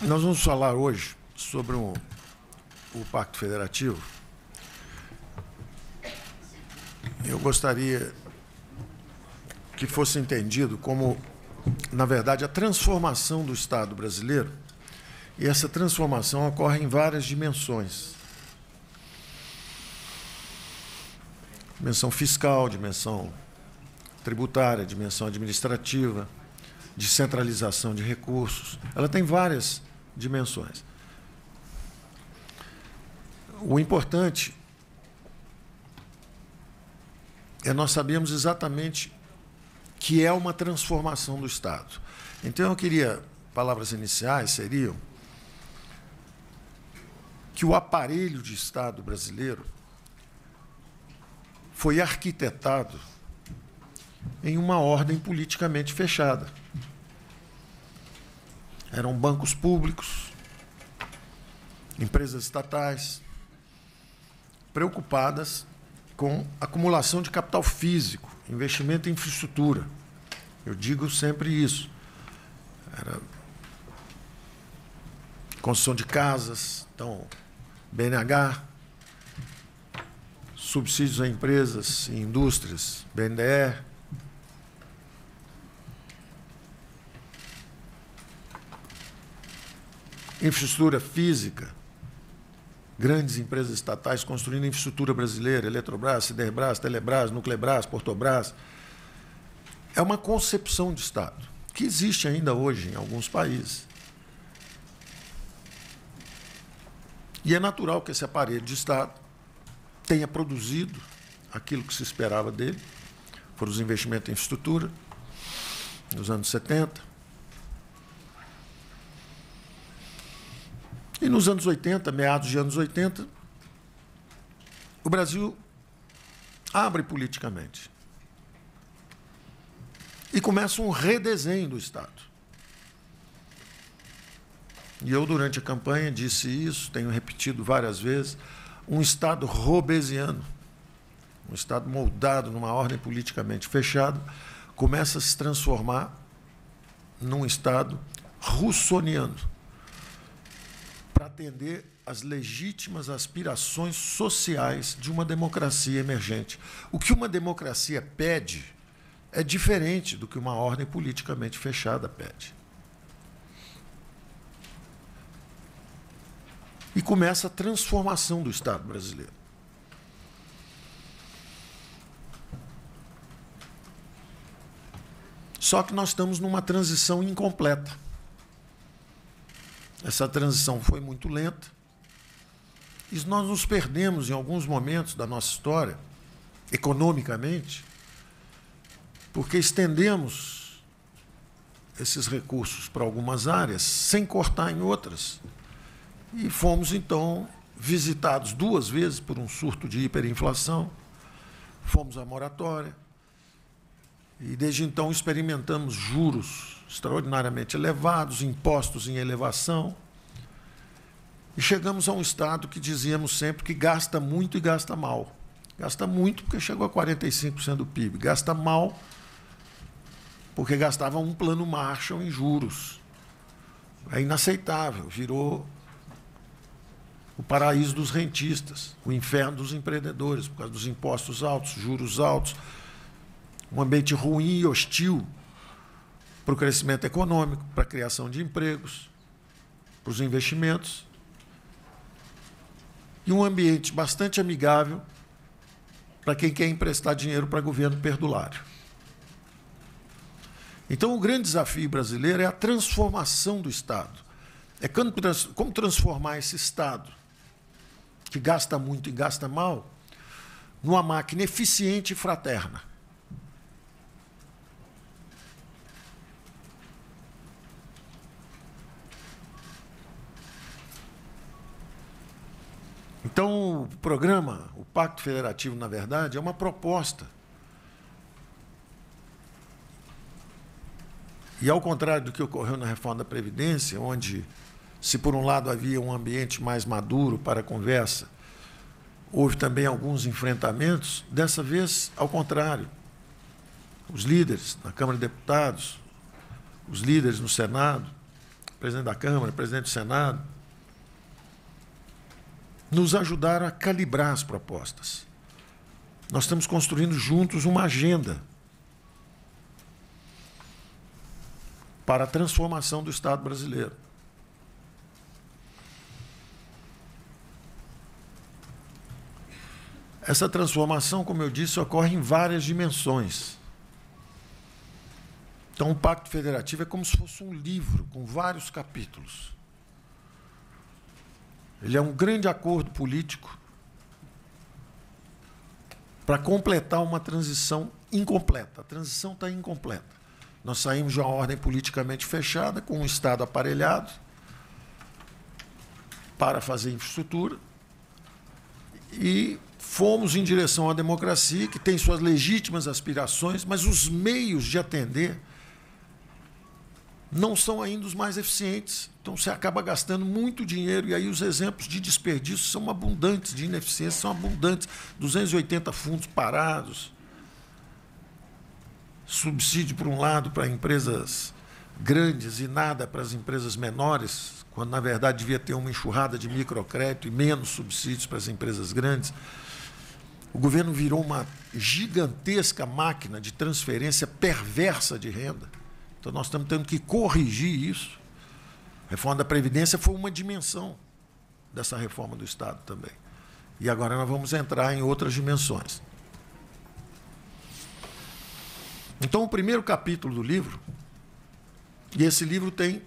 Nós vamos falar hoje sobre o Pacto Federativo. Eu gostaria que fosse entendido como, na verdade, a transformação do Estado brasileiro. E essa transformação ocorre em várias dimensões. Dimensão fiscal, dimensão tributária, dimensão administrativa, descentralização de recursos. Ela tem várias dimensões. O importante é nós sabermos exatamente que é uma transformação do Estado. Então eu queria, palavras iniciais seriam que o aparelho de Estado brasileiro foi arquitetado em uma ordem politicamente fechada. Eram bancos públicos, empresas estatais, preocupadas com acumulação de capital físico, investimento em infraestrutura. Eu digo sempre isso. Era construção de casas, então BNH, subsídios a empresas e indústrias, BNDE, infraestrutura física, grandes empresas estatais construindo infraestrutura brasileira, Eletrobras, Siderbras, Telebras, Nuclebras, Portobras. É uma concepção de Estado, que existe ainda hoje em alguns países. E é natural que esse aparelho de Estado tenha produzido aquilo que se esperava dele, foram os investimentos em infraestrutura, nos anos 70, E nos anos 80, meados de anos 80, o Brasil abre politicamente. E começa um redesenho do Estado. E eu, durante a campanha, disse isso, tenho repetido várias vezes: um Estado robesiano, um Estado moldado numa ordem politicamente fechada, começa a se transformar num Estado russoniano para atender às legítimas aspirações sociais de uma democracia emergente. O que uma democracia pede é diferente do que uma ordem politicamente fechada pede. E começa a transformação do Estado brasileiro. Só que nós estamos numa transição incompleta. Essa transição foi muito lenta. E nós nos perdemos em alguns momentos da nossa história, economicamente, porque estendemos esses recursos para algumas áreas sem cortar em outras. E fomos, então, visitados duas vezes por um surto de hiperinflação, fomos à moratória, e desde então experimentamos juros extraordinariamente elevados, impostos em elevação. E chegamos a um estado que dizíamos sempre que gasta muito e gasta mal. Gasta muito porque chegou a 45% do PIB, gasta mal porque gastava um plano Marshall em juros. É inaceitável, virou o paraíso dos rentistas, o inferno dos empreendedores, por causa dos impostos altos, juros altos, um ambiente ruim e hostil para o crescimento econômico, para a criação de empregos, para os investimentos. E um ambiente bastante amigável para quem quer emprestar dinheiro para governo perdulário. Então, o grande desafio brasileiro é a transformação do Estado. É como transformar esse Estado, que gasta muito e gasta mal, numa máquina eficiente e fraterna. Então, o programa, o Pacto Federativo, na verdade, é uma proposta. E, ao contrário do que ocorreu na reforma da Previdência, onde, se por um lado havia um ambiente mais maduro para a conversa, houve também alguns enfrentamentos, dessa vez, ao contrário. Os líderes na Câmara de Deputados, os líderes no Senado, presidente da Câmara, presidente do Senado, nos ajudaram a calibrar as propostas. Nós estamos construindo juntos uma agenda para a transformação do Estado brasileiro. Essa transformação, como eu disse, ocorre em várias dimensões. Então, o Pacto Federativo é como se fosse um livro com vários capítulos. Ele é um grande acordo político para completar uma transição incompleta. A transição está incompleta. Nós saímos de uma ordem politicamente fechada, com um Estado aparelhado para fazer infraestrutura e fomos em direção à democracia, que tem suas legítimas aspirações, mas os meios de atender não são ainda os mais eficientes. Então você acaba gastando muito dinheiro e aí os exemplos de desperdício são abundantes, de ineficiência são abundantes. 280 fundos parados, subsídio por um lado para empresas grandes e nada para as empresas menores, quando na verdade devia ter uma enxurrada de microcrédito e menos subsídios para as empresas grandes. O governo virou uma gigantesca máquina de transferência perversa de renda então nós estamos tendo que corrigir isso. A reforma da Previdência foi uma dimensão dessa reforma do Estado também. E agora nós vamos entrar em outras dimensões. Então, o primeiro capítulo do livro, e esse livro tem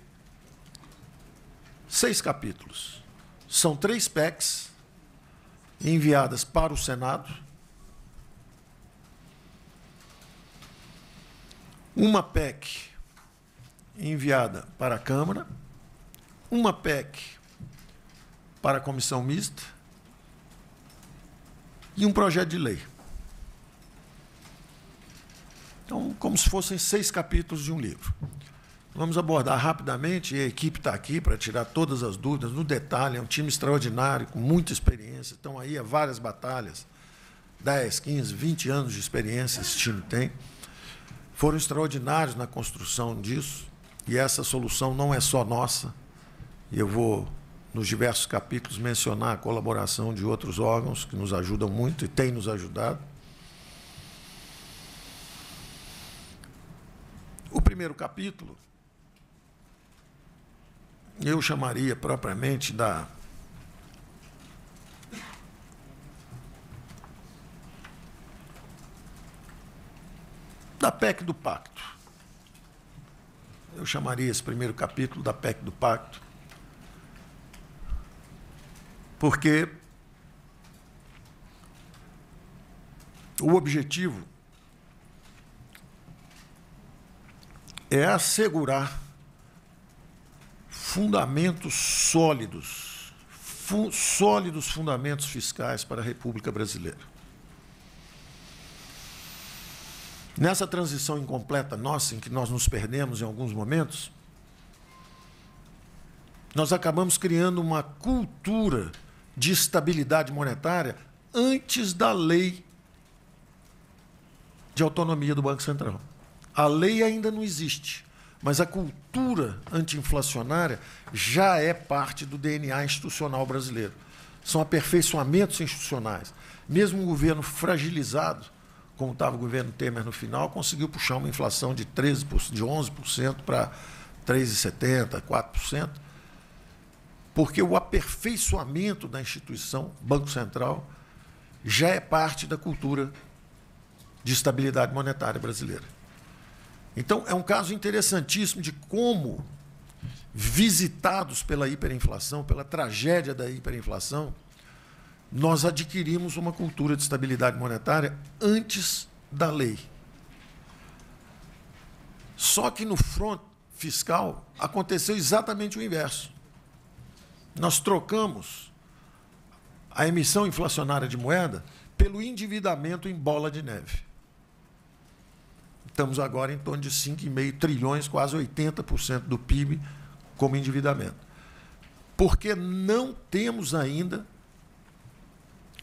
seis capítulos. São três PECs enviadas para o Senado. Uma PEC enviada para a Câmara, uma PEC para a comissão mista e um projeto de lei. Então, como se fossem seis capítulos de um livro. Vamos abordar rapidamente, e a equipe está aqui para tirar todas as dúvidas, no detalhe, é um time extraordinário, com muita experiência, estão aí há várias batalhas, 10, 15, 20 anos de experiência esse time tem. Foram extraordinários na construção disso. E essa solução não é só nossa. Eu vou, nos diversos capítulos, mencionar a colaboração de outros órgãos que nos ajudam muito e têm nos ajudado. O primeiro capítulo eu chamaria propriamente da da PEC do pacto eu chamaria esse primeiro capítulo da PEC do Pacto, porque o objetivo é assegurar fundamentos sólidos, sólidos fundamentos fiscais para a República Brasileira. Nessa transição incompleta nossa, em que nós nos perdemos em alguns momentos, nós acabamos criando uma cultura de estabilidade monetária antes da lei de autonomia do Banco Central. A lei ainda não existe, mas a cultura antiinflacionária já é parte do DNA institucional brasileiro. São aperfeiçoamentos institucionais. Mesmo um governo fragilizado, como estava o governo Temer no final, conseguiu puxar uma inflação de 13%, de 11% para 3,70%, 4%, porque o aperfeiçoamento da instituição, Banco Central, já é parte da cultura de estabilidade monetária brasileira. Então, é um caso interessantíssimo de como, visitados pela hiperinflação, pela tragédia da hiperinflação, nós adquirimos uma cultura de estabilidade monetária antes da lei. Só que no front fiscal aconteceu exatamente o inverso. Nós trocamos a emissão inflacionária de moeda pelo endividamento em bola de neve. Estamos agora em torno de 5,5 trilhões, quase 80% do PIB como endividamento. Porque não temos ainda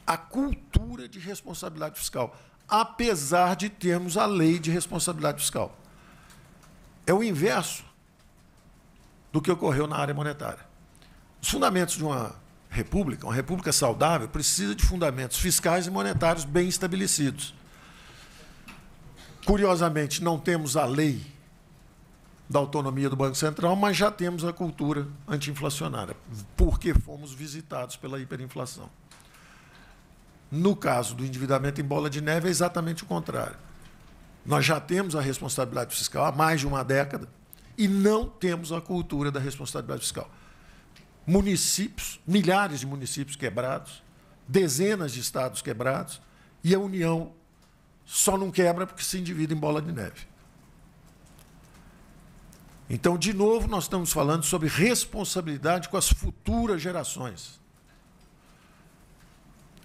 a cultura de responsabilidade fiscal, apesar de termos a lei de responsabilidade fiscal. É o inverso do que ocorreu na área monetária. Os fundamentos de uma república, uma república saudável, precisa de fundamentos fiscais e monetários bem estabelecidos. Curiosamente, não temos a lei da autonomia do Banco Central, mas já temos a cultura antiinflacionária, porque fomos visitados pela hiperinflação. No caso do endividamento em bola de neve, é exatamente o contrário. Nós já temos a responsabilidade fiscal há mais de uma década e não temos a cultura da responsabilidade fiscal. Municípios, milhares de municípios quebrados, dezenas de estados quebrados, e a União só não quebra porque se endivida em bola de neve. Então, de novo, nós estamos falando sobre responsabilidade com as futuras gerações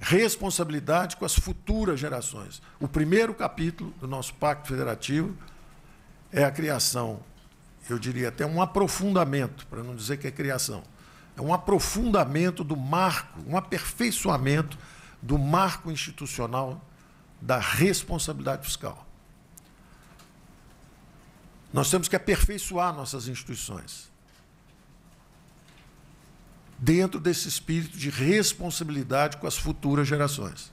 responsabilidade com as futuras gerações. O primeiro capítulo do nosso Pacto Federativo é a criação, eu diria até um aprofundamento, para não dizer que é criação, é um aprofundamento do marco, um aperfeiçoamento do marco institucional da responsabilidade fiscal. Nós temos que aperfeiçoar nossas instituições dentro desse espírito de responsabilidade com as futuras gerações.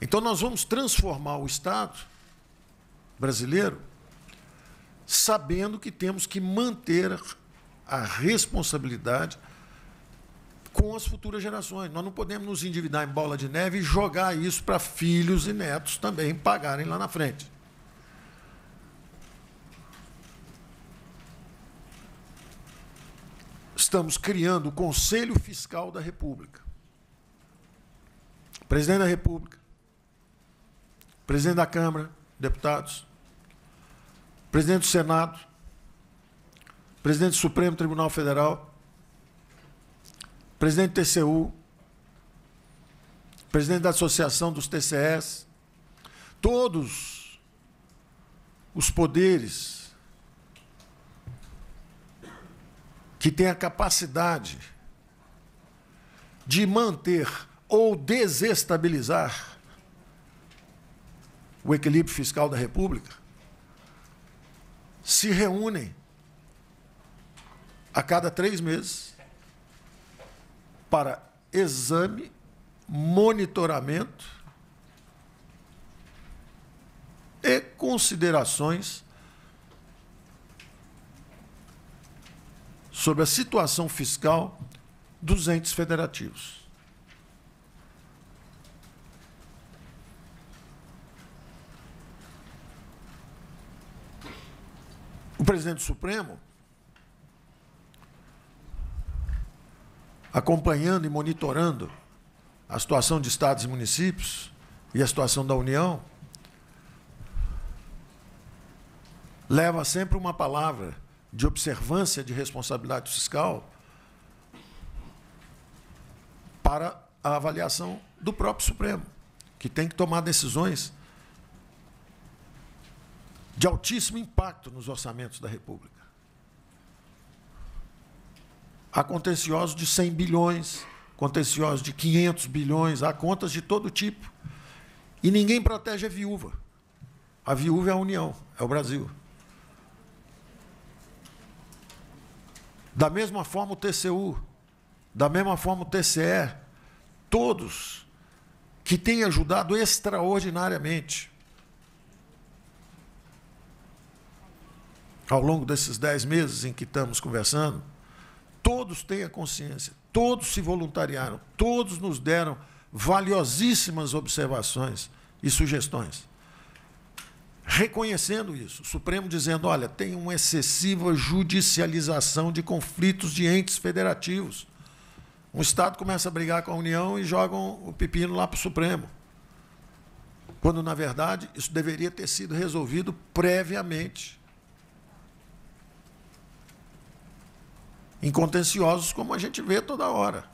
Então, nós vamos transformar o Estado brasileiro sabendo que temos que manter a responsabilidade com as futuras gerações. Nós não podemos nos endividar em bola de neve e jogar isso para filhos e netos também pagarem lá na frente. estamos criando o Conselho Fiscal da República. Presidente da República, presidente da Câmara, deputados, presidente do Senado, presidente do Supremo Tribunal Federal, presidente do TCU, presidente da Associação dos TCS, todos os poderes que tem a capacidade de manter ou desestabilizar o equilíbrio fiscal da República, se reúnem a cada três meses para exame, monitoramento e considerações sobre a situação fiscal dos entes federativos. O presidente Supremo, acompanhando e monitorando a situação de estados e municípios e a situação da União, leva sempre uma palavra de observância de responsabilidade fiscal para a avaliação do próprio Supremo, que tem que tomar decisões de altíssimo impacto nos orçamentos da República. Há contenciosos de 100 bilhões, contenciosos de 500 bilhões, há contas de todo tipo. E ninguém protege a viúva. A viúva é a União, é o Brasil. Da mesma forma o TCU, da mesma forma o TCE, todos que têm ajudado extraordinariamente ao longo desses dez meses em que estamos conversando, todos têm a consciência, todos se voluntariaram, todos nos deram valiosíssimas observações e sugestões reconhecendo isso. O Supremo dizendo: olha, tem uma excessiva judicialização de conflitos de entes federativos. Um Estado começa a brigar com a União e jogam o pepino lá para o Supremo. Quando, na verdade, isso deveria ter sido resolvido previamente. Em contenciosos, como a gente vê toda hora.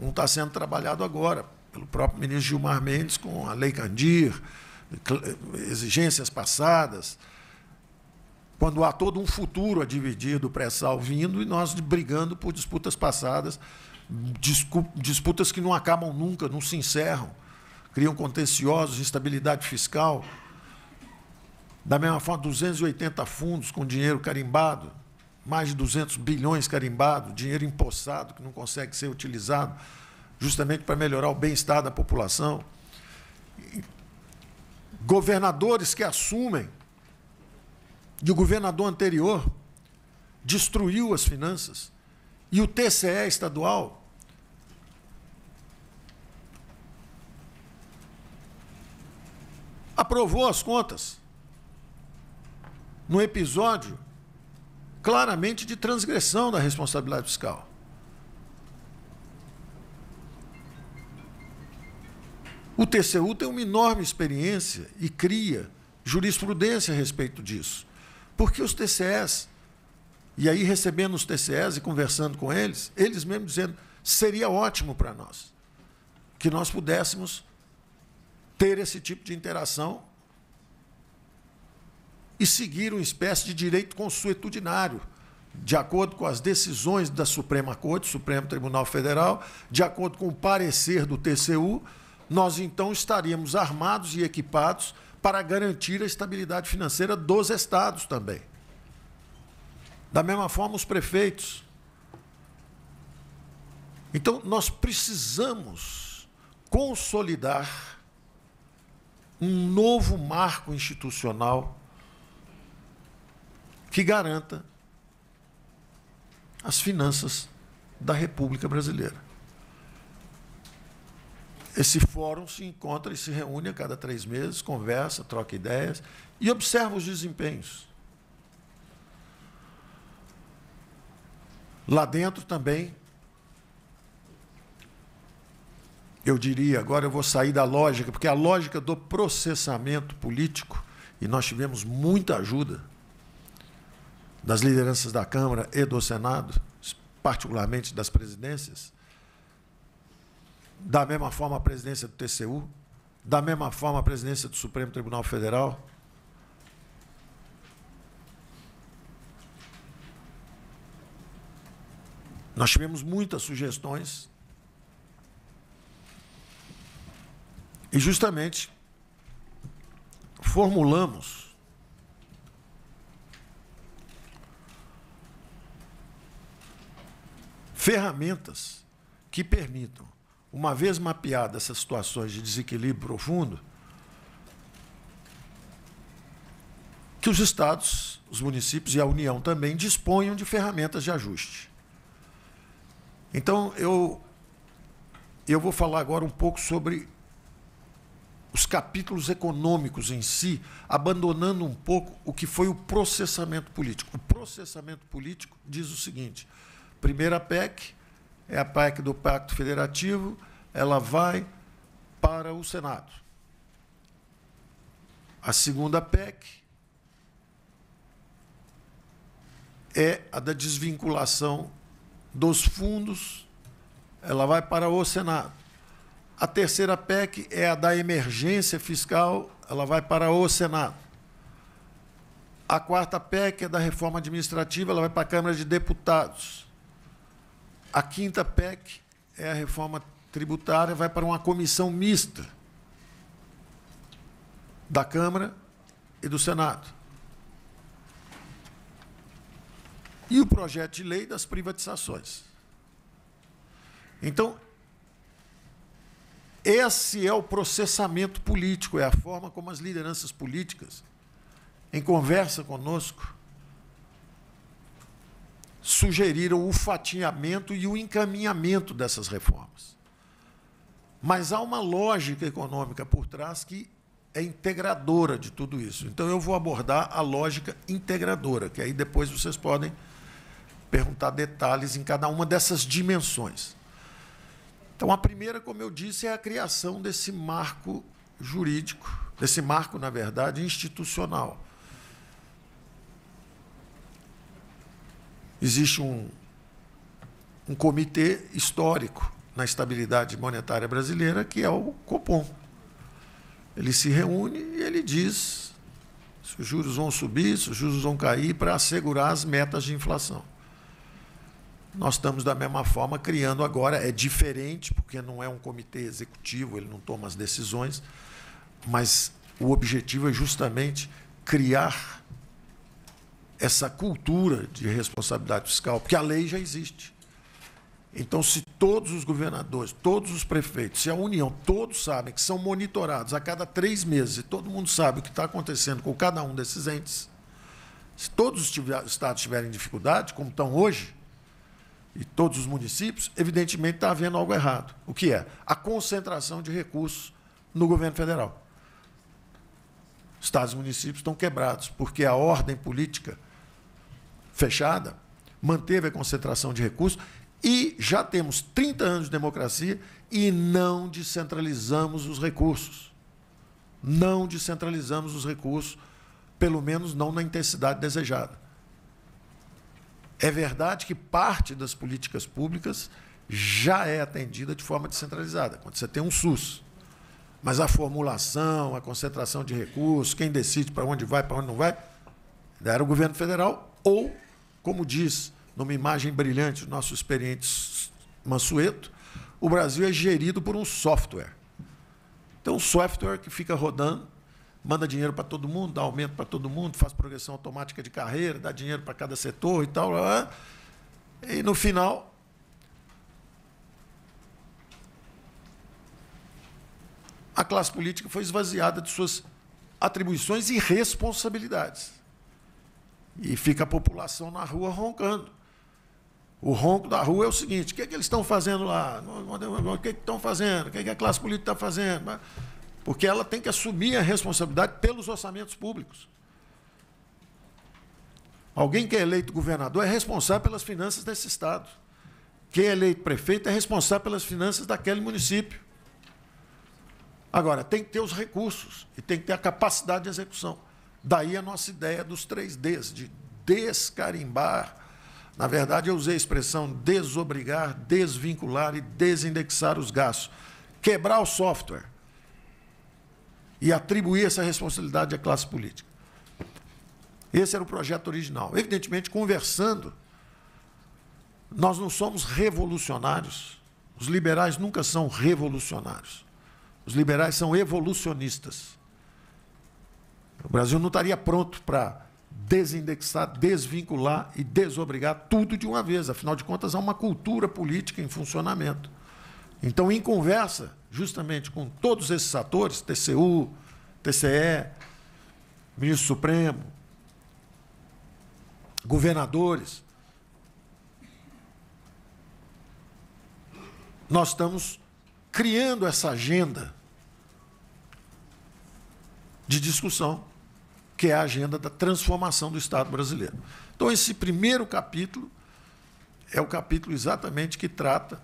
Um está sendo trabalhado agora pelo próprio ministro Gilmar Mendes com a Lei Candir, exigências passadas, quando há todo um futuro a dividir do pré-sal vindo e nós brigando por disputas passadas, disputas que não acabam nunca, não se encerram, criam contenciosos, instabilidade fiscal. Da mesma forma, 280 fundos com dinheiro carimbado, mais de 200 bilhões carimbado, dinheiro empossado que não consegue ser utilizado justamente para melhorar o bem-estar da população governadores que assumem e o governador anterior destruiu as finanças e o TCE estadual aprovou as contas num episódio claramente de transgressão da responsabilidade fiscal. O TCU tem uma enorme experiência e cria jurisprudência a respeito disso. Porque os TCEs, e aí recebendo os TCEs e conversando com eles, eles mesmos dizendo: seria ótimo para nós que nós pudéssemos ter esse tipo de interação e seguir uma espécie de direito consuetudinário, de acordo com as decisões da Suprema Corte, Supremo Tribunal Federal, de acordo com o parecer do TCU nós então estaríamos armados e equipados para garantir a estabilidade financeira dos estados também. Da mesma forma, os prefeitos. Então, nós precisamos consolidar um novo marco institucional que garanta as finanças da República Brasileira. Esse fórum se encontra e se reúne a cada três meses, conversa, troca ideias e observa os desempenhos. Lá dentro também, eu diria, agora eu vou sair da lógica, porque a lógica do processamento político, e nós tivemos muita ajuda das lideranças da Câmara e do Senado, particularmente das presidências, da mesma forma a presidência do TCU, da mesma forma a presidência do Supremo Tribunal Federal. Nós tivemos muitas sugestões. E justamente formulamos ferramentas que permitam uma vez mapeadas essas situações de desequilíbrio profundo, que os estados, os municípios e a União também disponham de ferramentas de ajuste. Então, eu, eu vou falar agora um pouco sobre os capítulos econômicos em si, abandonando um pouco o que foi o processamento político. O processamento político diz o seguinte: primeira PEC, é a PEC do Pacto Federativo, ela vai para o Senado. A segunda PEC é a da desvinculação dos fundos, ela vai para o Senado. A terceira PEC é a da emergência fiscal, ela vai para o Senado. A quarta PEC é da reforma administrativa, ela vai para a Câmara de Deputados. A quinta PEC é a reforma tributária, vai para uma comissão mista da Câmara e do Senado. E o projeto de lei das privatizações. Então, esse é o processamento político, é a forma como as lideranças políticas, em conversa conosco, sugeriram o fatiamento e o encaminhamento dessas reformas. Mas há uma lógica econômica por trás que é integradora de tudo isso. Então eu vou abordar a lógica integradora, que aí depois vocês podem perguntar detalhes em cada uma dessas dimensões. Então a primeira, como eu disse, é a criação desse marco jurídico, desse marco, na verdade, institucional existe um, um comitê histórico na estabilidade monetária brasileira, que é o Copom. Ele se reúne e ele diz se os juros vão subir, se os juros vão cair, para assegurar as metas de inflação. Nós estamos, da mesma forma, criando agora, é diferente, porque não é um comitê executivo, ele não toma as decisões, mas o objetivo é justamente criar essa cultura de responsabilidade fiscal, porque a lei já existe. Então, se todos os governadores, todos os prefeitos, se a União, todos sabem que são monitorados a cada três meses e todo mundo sabe o que está acontecendo com cada um desses entes, se todos os estados tiverem dificuldade, como estão hoje, e todos os municípios, evidentemente está havendo algo errado. O que é? A concentração de recursos no governo federal. Estados e municípios estão quebrados, porque a ordem política fechada, manteve a concentração de recursos e já temos 30 anos de democracia e não descentralizamos os recursos. Não descentralizamos os recursos, pelo menos não na intensidade desejada. É verdade que parte das políticas públicas já é atendida de forma descentralizada, quando você tem um SUS. Mas a formulação, a concentração de recursos, quem decide para onde vai, para onde não vai, era o governo federal ou como diz numa imagem brilhante o nosso experiente Mansueto, o Brasil é gerido por um software. Então, um software que fica rodando, manda dinheiro para todo mundo, dá aumento para todo mundo, faz progressão automática de carreira, dá dinheiro para cada setor e tal. Lá, lá. E no final. A classe política foi esvaziada de suas atribuições e responsabilidades. E fica a população na rua roncando. O ronco da rua é o seguinte: o que, é que eles estão fazendo lá? O que, é que estão fazendo? O que, é que a classe política está fazendo? Porque ela tem que assumir a responsabilidade pelos orçamentos públicos. Alguém que é eleito governador é responsável pelas finanças desse Estado. Quem é eleito prefeito é responsável pelas finanças daquele município. Agora, tem que ter os recursos e tem que ter a capacidade de execução. Daí a nossa ideia dos três Ds, de descarimbar. Na verdade, eu usei a expressão desobrigar, desvincular e desindexar os gastos. Quebrar o software e atribuir essa responsabilidade à classe política. Esse era o projeto original. Evidentemente, conversando, nós não somos revolucionários. Os liberais nunca são revolucionários. Os liberais são evolucionistas. O Brasil não estaria pronto para desindexar, desvincular e desobrigar tudo de uma vez. Afinal de contas, há uma cultura política em funcionamento. Então, em conversa, justamente com todos esses atores, TCU, TCE, ministro supremo, governadores, nós estamos criando essa agenda de discussão que é a agenda da transformação do Estado brasileiro. Então, esse primeiro capítulo é o capítulo exatamente que trata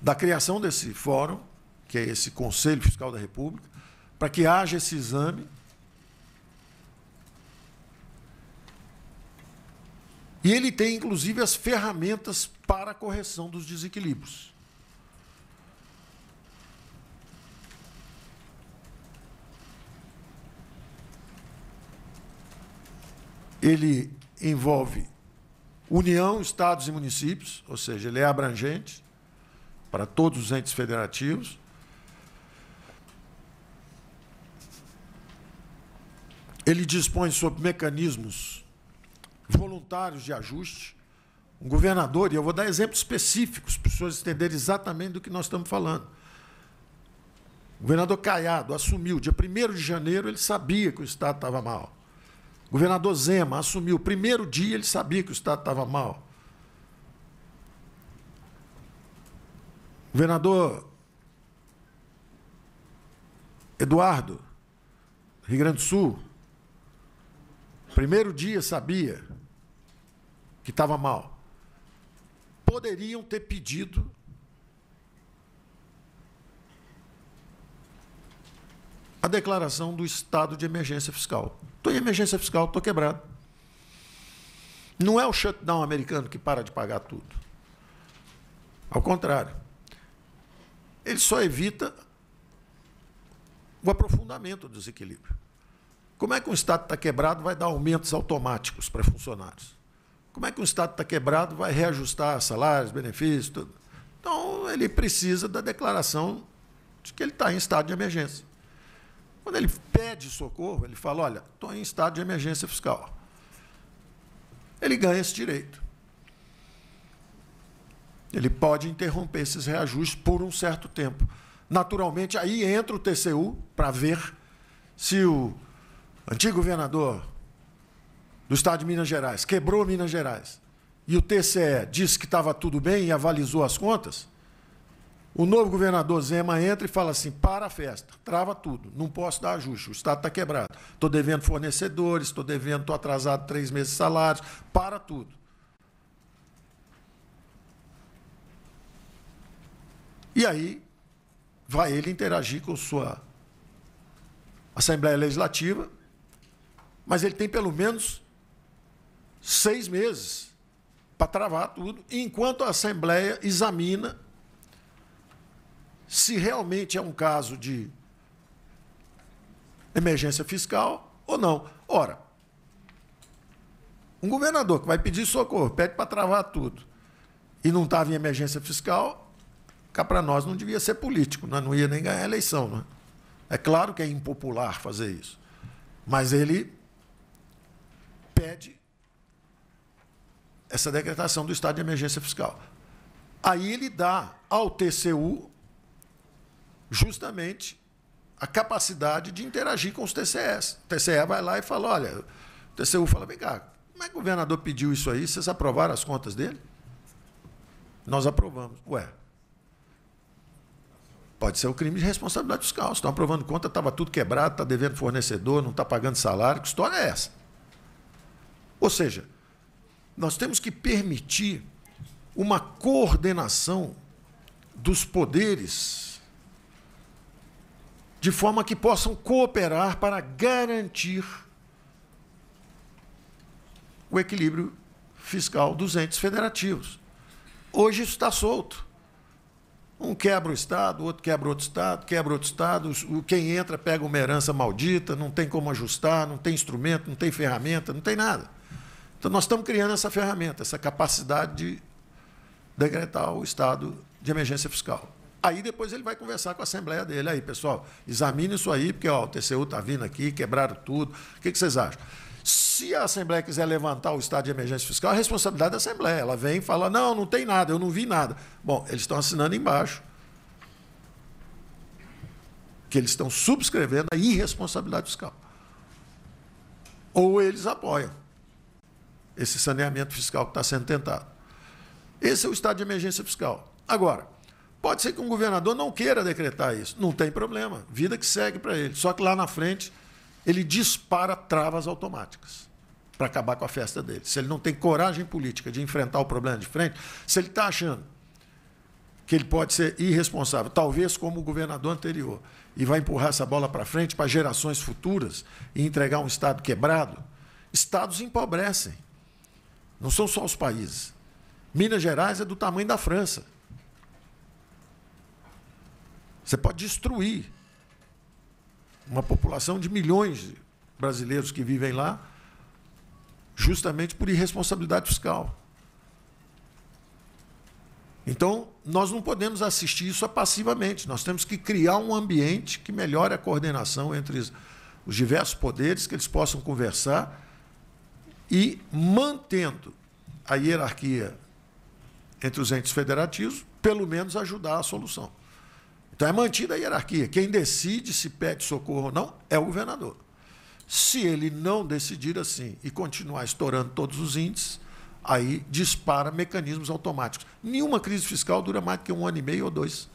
da criação desse fórum, que é esse Conselho Fiscal da República, para que haja esse exame. E ele tem, inclusive, as ferramentas para a correção dos desequilíbrios. ele envolve União, estados e municípios, ou seja, ele é abrangente para todos os entes federativos. Ele dispõe sobre mecanismos voluntários de ajuste. Um governador, e eu vou dar exemplos específicos para os senhores entenderem exatamente do que nós estamos falando. O governador Caiado assumiu, dia 1 de janeiro, ele sabia que o Estado estava mal. Governador Zema assumiu. O primeiro dia ele sabia que o Estado estava mal. Governador Eduardo, Rio Grande do Sul, primeiro dia sabia que estava mal. Poderiam ter pedido a declaração do estado de emergência fiscal. Estou em emergência fiscal, estou quebrado. Não é o shutdown americano que para de pagar tudo. Ao contrário. Ele só evita o aprofundamento do desequilíbrio. Como é que um Estado está quebrado vai dar aumentos automáticos para funcionários? Como é que um Estado está quebrado vai reajustar salários, benefícios, tudo? Então, ele precisa da declaração de que ele está em estado de emergência. Quando ele pede socorro, ele fala: olha, estou em estado de emergência fiscal. Ele ganha esse direito. Ele pode interromper esses reajustes por um certo tempo. Naturalmente, aí entra o TCU para ver se o antigo governador do estado de Minas Gerais quebrou Minas Gerais e o TCE disse que estava tudo bem e avalizou as contas o novo governador Zema entra e fala assim: para a festa, trava tudo, não posso dar ajuste, o Estado está quebrado. Estou devendo fornecedores, estou devendo, estou atrasado três meses de salários, para tudo. E aí vai ele interagir com sua Assembleia Legislativa, mas ele tem pelo menos seis meses para travar tudo, enquanto a Assembleia examina se realmente é um caso de emergência fiscal ou não. Ora, um governador que vai pedir socorro, pede para travar tudo, e não estava em emergência fiscal, cá para nós não devia ser político, né? não ia nem ganhar a eleição. Não é? é claro que é impopular fazer isso, mas ele pede essa decretação do estado de emergência fiscal. Aí ele dá ao TCU justamente a capacidade de interagir com os TCEs. O TCE vai lá e fala: olha, o TCU fala, vem cá, como é que o governador pediu isso aí? Vocês aprovaram as contas dele? Nós aprovamos. Ué. Pode ser o um crime de responsabilidade fiscal. Estão aprovando conta, estava tudo quebrado, está devendo fornecedor, não está pagando salário. Que história é essa? Ou seja, nós temos que permitir uma coordenação dos poderes de forma que possam cooperar para garantir o equilíbrio fiscal dos entes federativos. Hoje isso está solto. Um quebra o Estado, outro quebra outro Estado, quebra outro Estado, quem entra pega uma herança maldita, não tem como ajustar, não tem instrumento, não tem ferramenta, não tem nada. Então nós estamos criando essa ferramenta, essa capacidade de decretar o Estado de emergência fiscal. Aí depois ele vai conversar com a Assembleia dele. Aí, pessoal, examine isso aí, porque ó, o TCU está vindo aqui, quebraram tudo. O que, que vocês acham? Se a Assembleia quiser levantar o estado de emergência fiscal, é a responsabilidade da Assembleia. Ela vem e fala: não, não tem nada, eu não vi nada. Bom, eles estão assinando embaixo que eles estão subscrevendo a irresponsabilidade fiscal. Ou eles apoiam esse saneamento fiscal que está sendo tentado. Esse é o estado de emergência fiscal. Agora, Pode ser que um governador não queira decretar isso. Não tem problema. Vida que segue para ele. Só que lá na frente, ele dispara travas automáticas para acabar com a festa dele. Se ele não tem coragem política de enfrentar o problema de frente, se ele está achando que ele pode ser irresponsável, talvez como o governador anterior, e vai empurrar essa bola para frente para gerações futuras e entregar um Estado quebrado, Estados empobrecem. Não são só os países. Minas Gerais é do tamanho da França. Você pode destruir uma população de milhões de brasileiros que vivem lá justamente por irresponsabilidade fiscal. Então, nós não podemos assistir isso passivamente. Nós temos que criar um ambiente que melhore a coordenação entre os diversos poderes, que eles possam conversar e mantendo a hierarquia entre os entes federativos, pelo menos ajudar a solução. Então é mantida a hierarquia. Quem decide se pede socorro ou não é o governador. Se ele não decidir assim e continuar estourando todos os índices, aí dispara mecanismos automáticos. Nenhuma crise fiscal dura mais do que um ano e meio ou dois.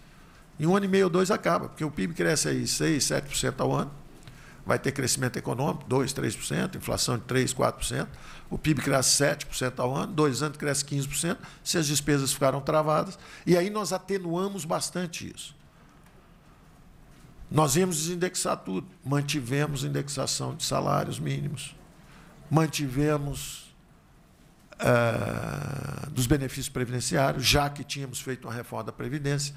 Em um ano e meio ou dois acaba, porque o PIB cresce aí 6, 7% ao ano, vai ter crescimento econômico, 2, 3%, inflação de 3, 4%, o PIB cresce 7% ao ano, dois anos cresce 15%, se as despesas ficaram travadas, e aí nós atenuamos bastante isso. Nós íamos desindexar tudo. Mantivemos indexação de salários mínimos, mantivemos uh, dos benefícios previdenciários, já que tínhamos feito uma reforma da Previdência,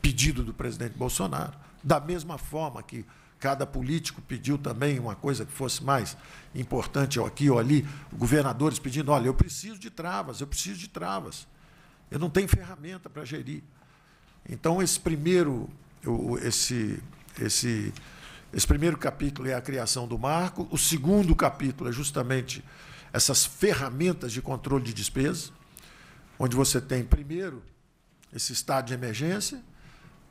pedido do presidente Bolsonaro. Da mesma forma que cada político pediu também uma coisa que fosse mais importante ou aqui ou ali, governadores pedindo, olha, eu preciso de travas, eu preciso de travas. Eu não tenho ferramenta para gerir. Então, esse primeiro esse, esse, esse primeiro capítulo é a criação do marco, o segundo capítulo é justamente essas ferramentas de controle de despesa, onde você tem, primeiro, esse estado de emergência,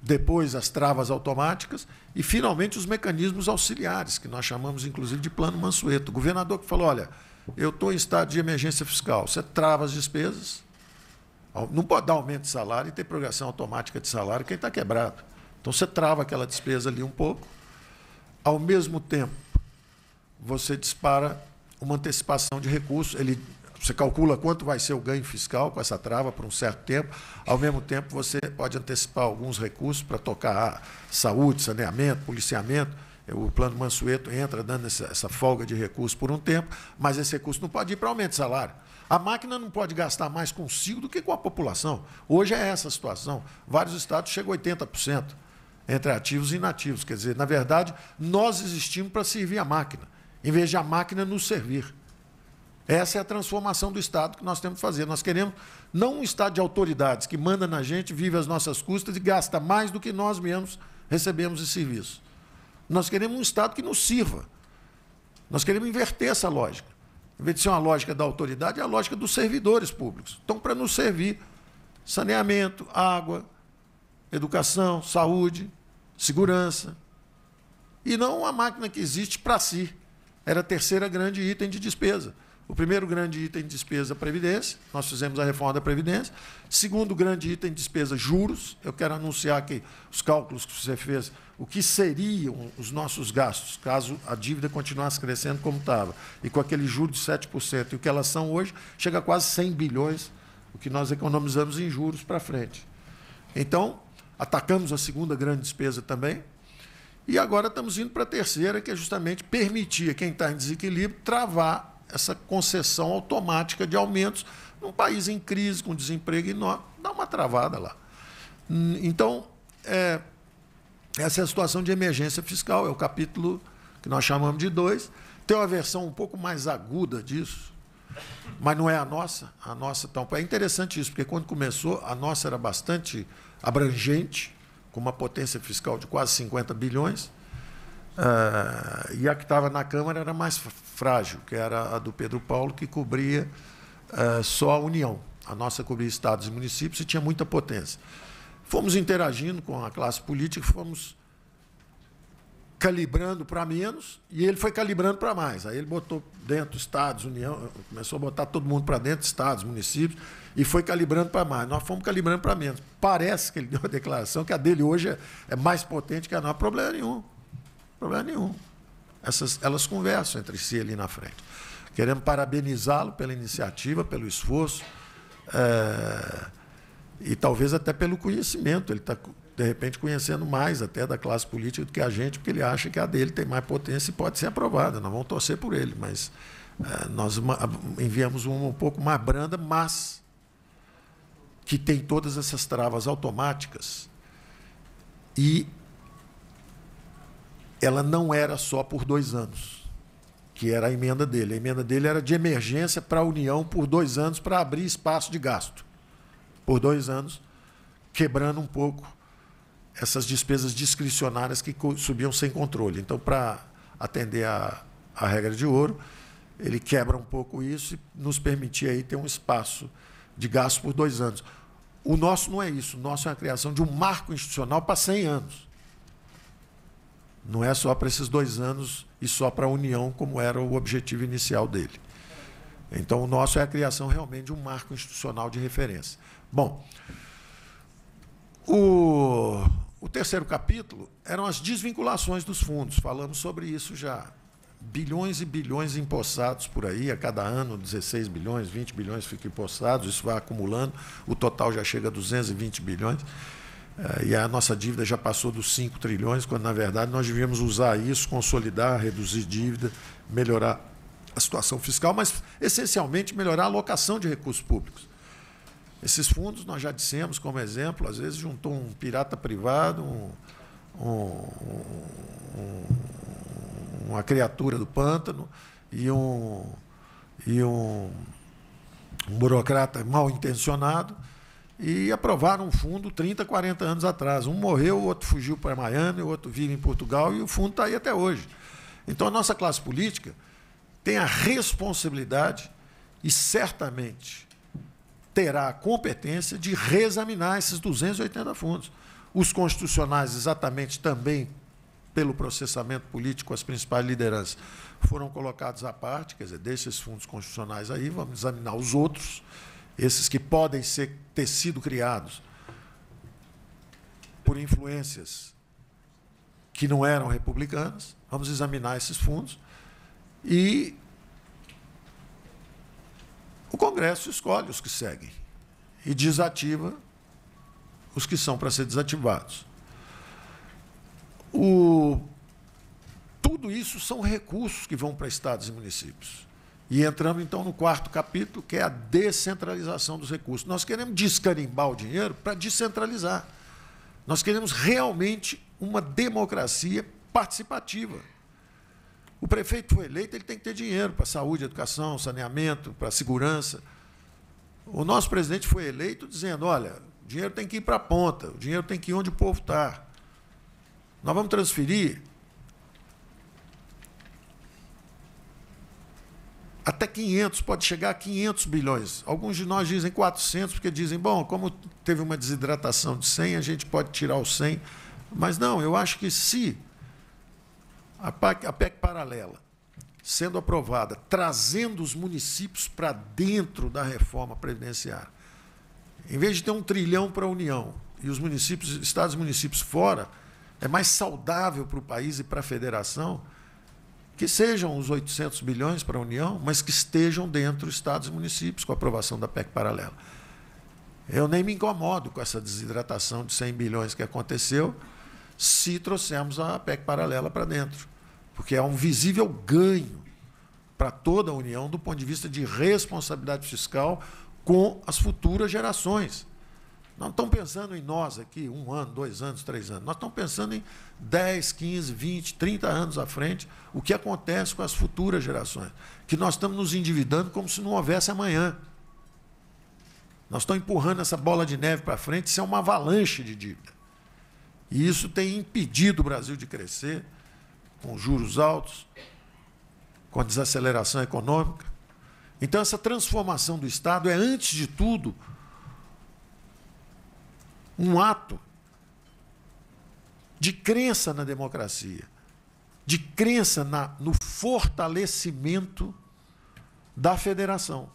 depois as travas automáticas e, finalmente, os mecanismos auxiliares, que nós chamamos, inclusive, de plano Mansueto. O governador que falou, olha, eu estou em estado de emergência fiscal, você trava as despesas, não pode dar aumento de salário e ter progressão automática de salário quem está quebrado. Então você trava aquela despesa ali um pouco. Ao mesmo tempo, você dispara uma antecipação de recursos. Ele, você calcula quanto vai ser o ganho fiscal com essa trava por um certo tempo. Ao mesmo tempo, você pode antecipar alguns recursos para tocar saúde, saneamento, policiamento. O plano Mansueto entra dando essa, essa folga de recursos por um tempo, mas esse recurso não pode ir para aumento de salário. A máquina não pode gastar mais consigo do que com a população. Hoje é essa a situação. Vários estados chegam a 80% entre ativos e inativos. Quer dizer, na verdade, nós existimos para servir a máquina, em vez de a máquina nos servir. Essa é a transformação do Estado que nós temos que fazer. Nós queremos não um Estado de autoridades que manda na gente, vive às nossas custas e gasta mais do que nós mesmos recebemos de serviço. Nós queremos um Estado que nos sirva. Nós queremos inverter essa lógica. Em vez de ser uma lógica da autoridade, é a lógica dos servidores públicos. Então, para nos servir, saneamento, água, educação, saúde, segurança. E não uma máquina que existe para si. Era a terceira grande item de despesa. O primeiro grande item de despesa, Previdência. Nós fizemos a reforma da Previdência. Segundo grande item de despesa, juros. Eu quero anunciar que os cálculos que você fez, o que seriam os nossos gastos, caso a dívida continuasse crescendo como estava, e com aquele juro de 7%, e o que elas são hoje, chega a quase 100 bilhões, o que nós economizamos em juros para frente. Então, Atacamos a segunda grande despesa também. E agora estamos indo para a terceira, que é justamente permitir a quem está em desequilíbrio travar essa concessão automática de aumentos num país em crise, com desemprego enorme. Dá uma travada lá. Hum, então, é, essa é a situação de emergência fiscal, é o capítulo que nós chamamos de dois Tem uma versão um pouco mais aguda disso, mas não é a nossa. A nossa tão... É interessante isso, porque quando começou, a nossa era bastante abrangente, com uma potência fiscal de quase 50 bilhões. Uh, e a que estava na Câmara era mais frágil, que era a do Pedro Paulo, que cobria uh, só a União. A nossa cobria estados e municípios e tinha muita potência. Fomos interagindo com a classe política, fomos calibrando para menos e ele foi calibrando para mais. Aí ele botou dentro estados, União, começou a botar todo mundo para dentro, estados, municípios, e foi calibrando para mais. Nós fomos calibrando para menos. Parece que ele deu uma declaração que a dele hoje é, é mais potente que a nossa. Problema nenhum. Problema nenhum. Essas, elas conversam entre si ali na frente. Queremos parabenizá-lo pela iniciativa, pelo esforço é, e talvez até pelo conhecimento. Ele está de repente conhecendo mais até da classe política do que a gente, porque ele acha que a dele tem mais potência e pode ser aprovada. Nós vamos torcer por ele, mas eh, nós ah, enviamos uma um pouco mais branda, mas que tem todas essas travas automáticas. E ela não era só por dois anos, que era a emenda dele. A emenda dele era de emergência para a União por dois anos para abrir espaço de gasto. Por dois anos, quebrando um pouco essas despesas discricionárias que subiam sem controle. Então, para atender a, a regra de ouro, ele quebra um pouco isso e nos permitia aí ter um espaço de gasto por dois anos. O nosso não é isso. O nosso é a criação de um marco institucional para 100 anos. Não é só para esses dois anos e só para a União, como era o objetivo inicial dele. Então, o nosso é a criação realmente de um marco institucional de referência. Bom, o, o terceiro capítulo eram as desvinculações dos fundos, falamos sobre isso já. Bilhões e bilhões empossados por aí, a cada ano 16 bilhões, 20 bilhões ficam empossados, isso vai acumulando, o total já chega a 220 bilhões. Eh, e a nossa dívida já passou dos 5 trilhões, quando na verdade nós devíamos usar isso, consolidar, reduzir dívida, melhorar a situação fiscal, mas essencialmente melhorar a alocação de recursos públicos. Esses fundos, nós já dissemos como exemplo, às vezes juntou um pirata privado, um, um, um, uma criatura do pântano e um, e um, um burocrata mal intencionado e aprovaram um fundo 30, 40 anos atrás. Um morreu, o outro fugiu para Miami, o outro vive em Portugal e o fundo está aí até hoje. Então a nossa classe política tem a responsabilidade e certamente terá a competência de reexaminar esses 280 fundos. Os constitucionais, exatamente também pelo processamento político, as principais lideranças foram colocados à parte, quer dizer, desses fundos constitucionais aí, vamos examinar os outros, esses que podem ser, ter sido criados por influências que não eram republicanas, vamos examinar esses fundos e o Congresso escolhe os que seguem e desativa os que são para ser desativados. O... Tudo isso são recursos que vão para estados e municípios. E entramos então no quarto capítulo, que é a descentralização dos recursos. Nós queremos descarimbar o dinheiro para descentralizar. Nós queremos realmente uma democracia participativa. O prefeito foi eleito, ele tem que ter dinheiro para saúde, educação, saneamento, para segurança. O nosso presidente foi eleito dizendo: olha, o dinheiro tem que ir para a ponta, o dinheiro tem que ir onde o povo está. Nós vamos transferir até 500, pode chegar a 500 bilhões. Alguns de nós dizem 400, porque dizem, bom, como teve uma desidratação de 100, a gente pode tirar o 100. Mas não, eu acho que se a PEC, a PEC paralela sendo aprovada, trazendo os municípios para dentro da reforma previdenciária. Em vez de ter um trilhão para a União e os municípios, estados e municípios fora, é mais saudável para o país e para a federação que sejam os 800 bilhões para a União, mas que estejam dentro estados e municípios com a aprovação da PEC paralela. Eu nem me incomodo com essa desidratação de 100 bilhões que aconteceu se trouxermos a PEC paralela para dentro porque há é um visível ganho para toda a União do ponto de vista de responsabilidade fiscal com as futuras gerações. Não estão pensando em nós aqui, um ano, dois anos, três anos. Nós estamos pensando em 10, 15, 20, 30 anos à frente, o que acontece com as futuras gerações. Que nós estamos nos endividando como se não houvesse amanhã. Nós estamos empurrando essa bola de neve para frente, isso é uma avalanche de dívida. E isso tem impedido o Brasil de crescer, com juros altos, com a desaceleração econômica. Então, essa transformação do Estado é, antes de tudo, um ato de crença na democracia, de crença na, no fortalecimento da federação.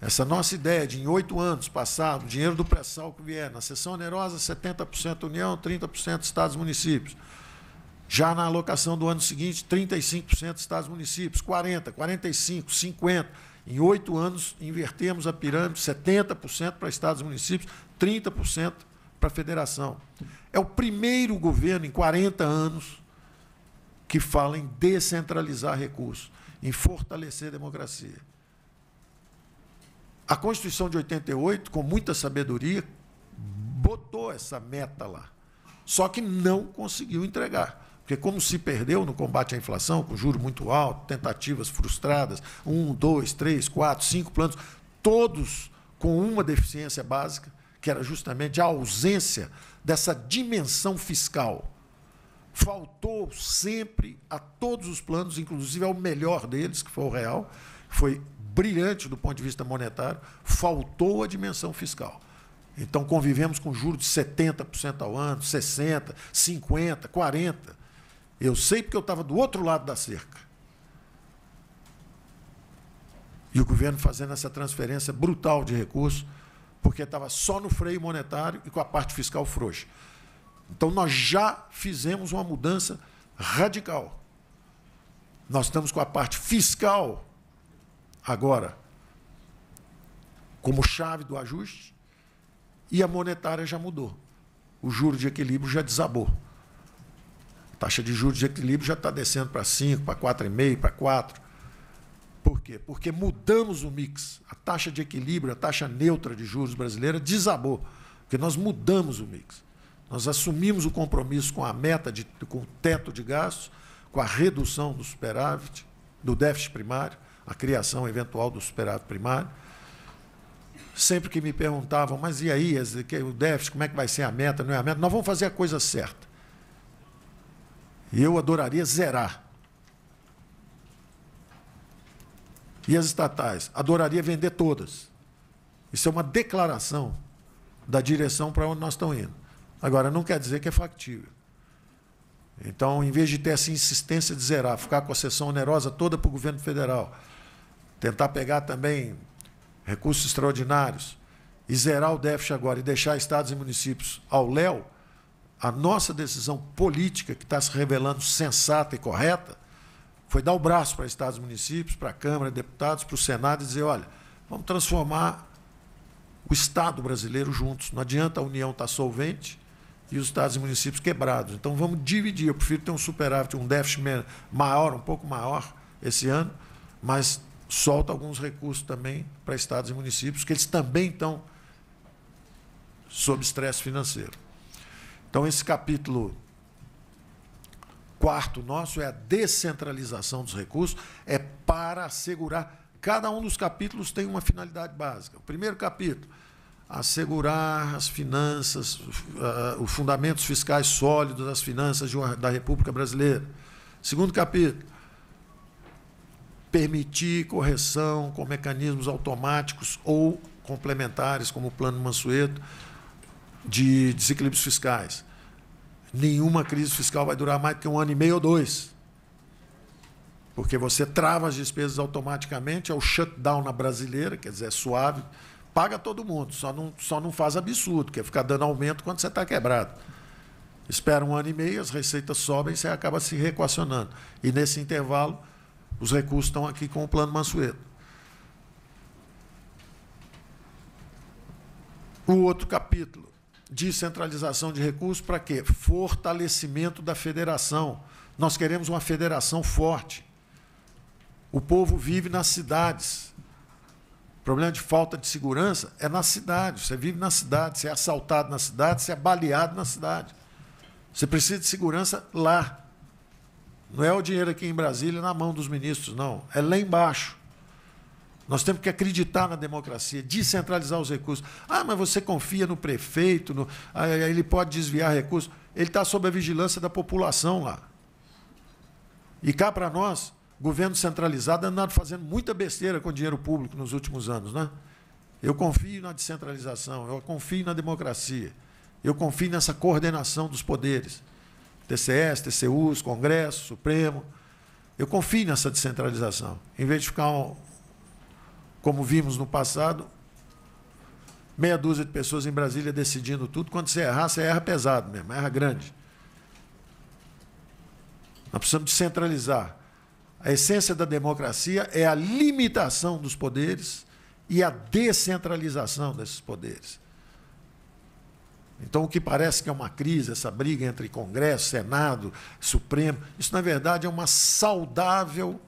Essa nossa ideia de, em oito anos passar, o dinheiro do pré-sal que vier, na sessão onerosa, 70% União, 30% Estados e municípios. Já na alocação do ano seguinte, 35% Estados e municípios, 40%, 45%, 50%. Em oito anos, invertemos a pirâmide, 70% para Estados e municípios, 30% para a federação. É o primeiro governo em 40 anos que fala em descentralizar recursos, em fortalecer a democracia. A Constituição de 88, com muita sabedoria, botou essa meta lá. Só que não conseguiu entregar. Porque como se perdeu no combate à inflação, com juros muito alto, tentativas frustradas, um, dois, três, quatro, cinco planos, todos com uma deficiência básica, que era justamente a ausência dessa dimensão fiscal. Faltou sempre a todos os planos, inclusive ao melhor deles, que foi o real, foi brilhante do ponto de vista monetário, faltou a dimensão fiscal. Então convivemos com juros de 70% ao ano, 60%, 50%, 40%. Eu sei porque eu estava do outro lado da cerca. E o governo fazendo essa transferência brutal de recursos, porque estava só no freio monetário e com a parte fiscal frouxa. Então nós já fizemos uma mudança radical. Nós estamos com a parte fiscal Agora, como chave do ajuste, e a monetária já mudou. O juro de equilíbrio já desabou. A taxa de juros de equilíbrio já está descendo para 5, para 4,5, para 4. Por quê? Porque mudamos o mix. A taxa de equilíbrio, a taxa neutra de juros brasileira desabou, porque nós mudamos o mix. Nós assumimos o compromisso com a meta, de, com o teto de gastos, com a redução do superávit, do déficit primário, a criação eventual do superávit primário. Sempre que me perguntavam, mas e aí, o déficit, como é que vai ser a meta, não é a meta? Nós vamos fazer a coisa certa. E eu adoraria zerar. E as estatais? Adoraria vender todas. Isso é uma declaração da direção para onde nós estamos indo. Agora, não quer dizer que é factível. Então, em vez de ter essa insistência de zerar, ficar com a sessão onerosa toda para o governo federal, tentar pegar também recursos extraordinários e zerar o déficit agora e deixar estados e municípios ao léu, a nossa decisão política, que está se revelando sensata e correta, foi dar o braço para estados e municípios, para a Câmara, deputados, para o Senado e dizer: olha, vamos transformar o Estado brasileiro juntos. Não adianta a União estar tá solvente e os estados e municípios quebrados. Então vamos dividir. Eu prefiro ter um superávit, um déficit maior, um pouco maior esse ano, mas solta alguns recursos também para estados e municípios, que eles também estão sob estresse financeiro. Então, esse capítulo quarto nosso é a descentralização dos recursos, é para assegurar. Cada um dos capítulos tem uma finalidade básica. O primeiro capítulo, assegurar as finanças, ah, os fundamentos fiscais sólidos das finanças da República Brasileira. Segundo capítulo, permitir correção com mecanismos automáticos ou complementares, como o Plano Mansueto, de desequilíbrios fiscais. Nenhuma crise fiscal vai durar mais do que um ano e meio ou dois. Porque você trava as despesas automaticamente, é o shutdown na brasileira, quer dizer, é suave, paga todo mundo, só não, só não faz absurdo, que é ficar dando aumento quando você está quebrado. Espera um ano e meio, as receitas sobem, você acaba se reequacionando. E nesse intervalo, os recursos estão aqui com o Plano Mansueto. O outro capítulo, descentralização de recursos para quê? Fortalecimento da federação. Nós queremos uma federação forte. O povo vive nas cidades. O problema de falta de segurança é nas cidades. Você vive na cidade, você é assaltado na cidade, você é baleado na cidade. Você precisa de segurança lá. Não é o dinheiro aqui em Brasília na mão dos ministros, não. É lá embaixo. Nós temos que acreditar na democracia, descentralizar os recursos. Ah, mas você confia no prefeito, no... ele pode desviar recursos. Ele está sob a vigilância da população lá. E cá para nós, governo centralizado é andando fazendo muita besteira com dinheiro público nos últimos anos. Né? Eu confio na descentralização, eu confio na democracia, eu confio nessa coordenação dos poderes. TCS, TCUs, Congresso, Supremo. Eu confio nessa descentralização. Em vez de ficar, um, como vimos no passado, meia dúzia de pessoas em Brasília decidindo tudo, quando você errar, você erra pesado mesmo, erra grande. Nós precisamos descentralizar. A essência da democracia é a limitação dos poderes e a descentralização desses poderes. Então, o que parece que é uma crise, essa briga entre Congresso, Senado, Supremo, isso, na verdade, é uma saudável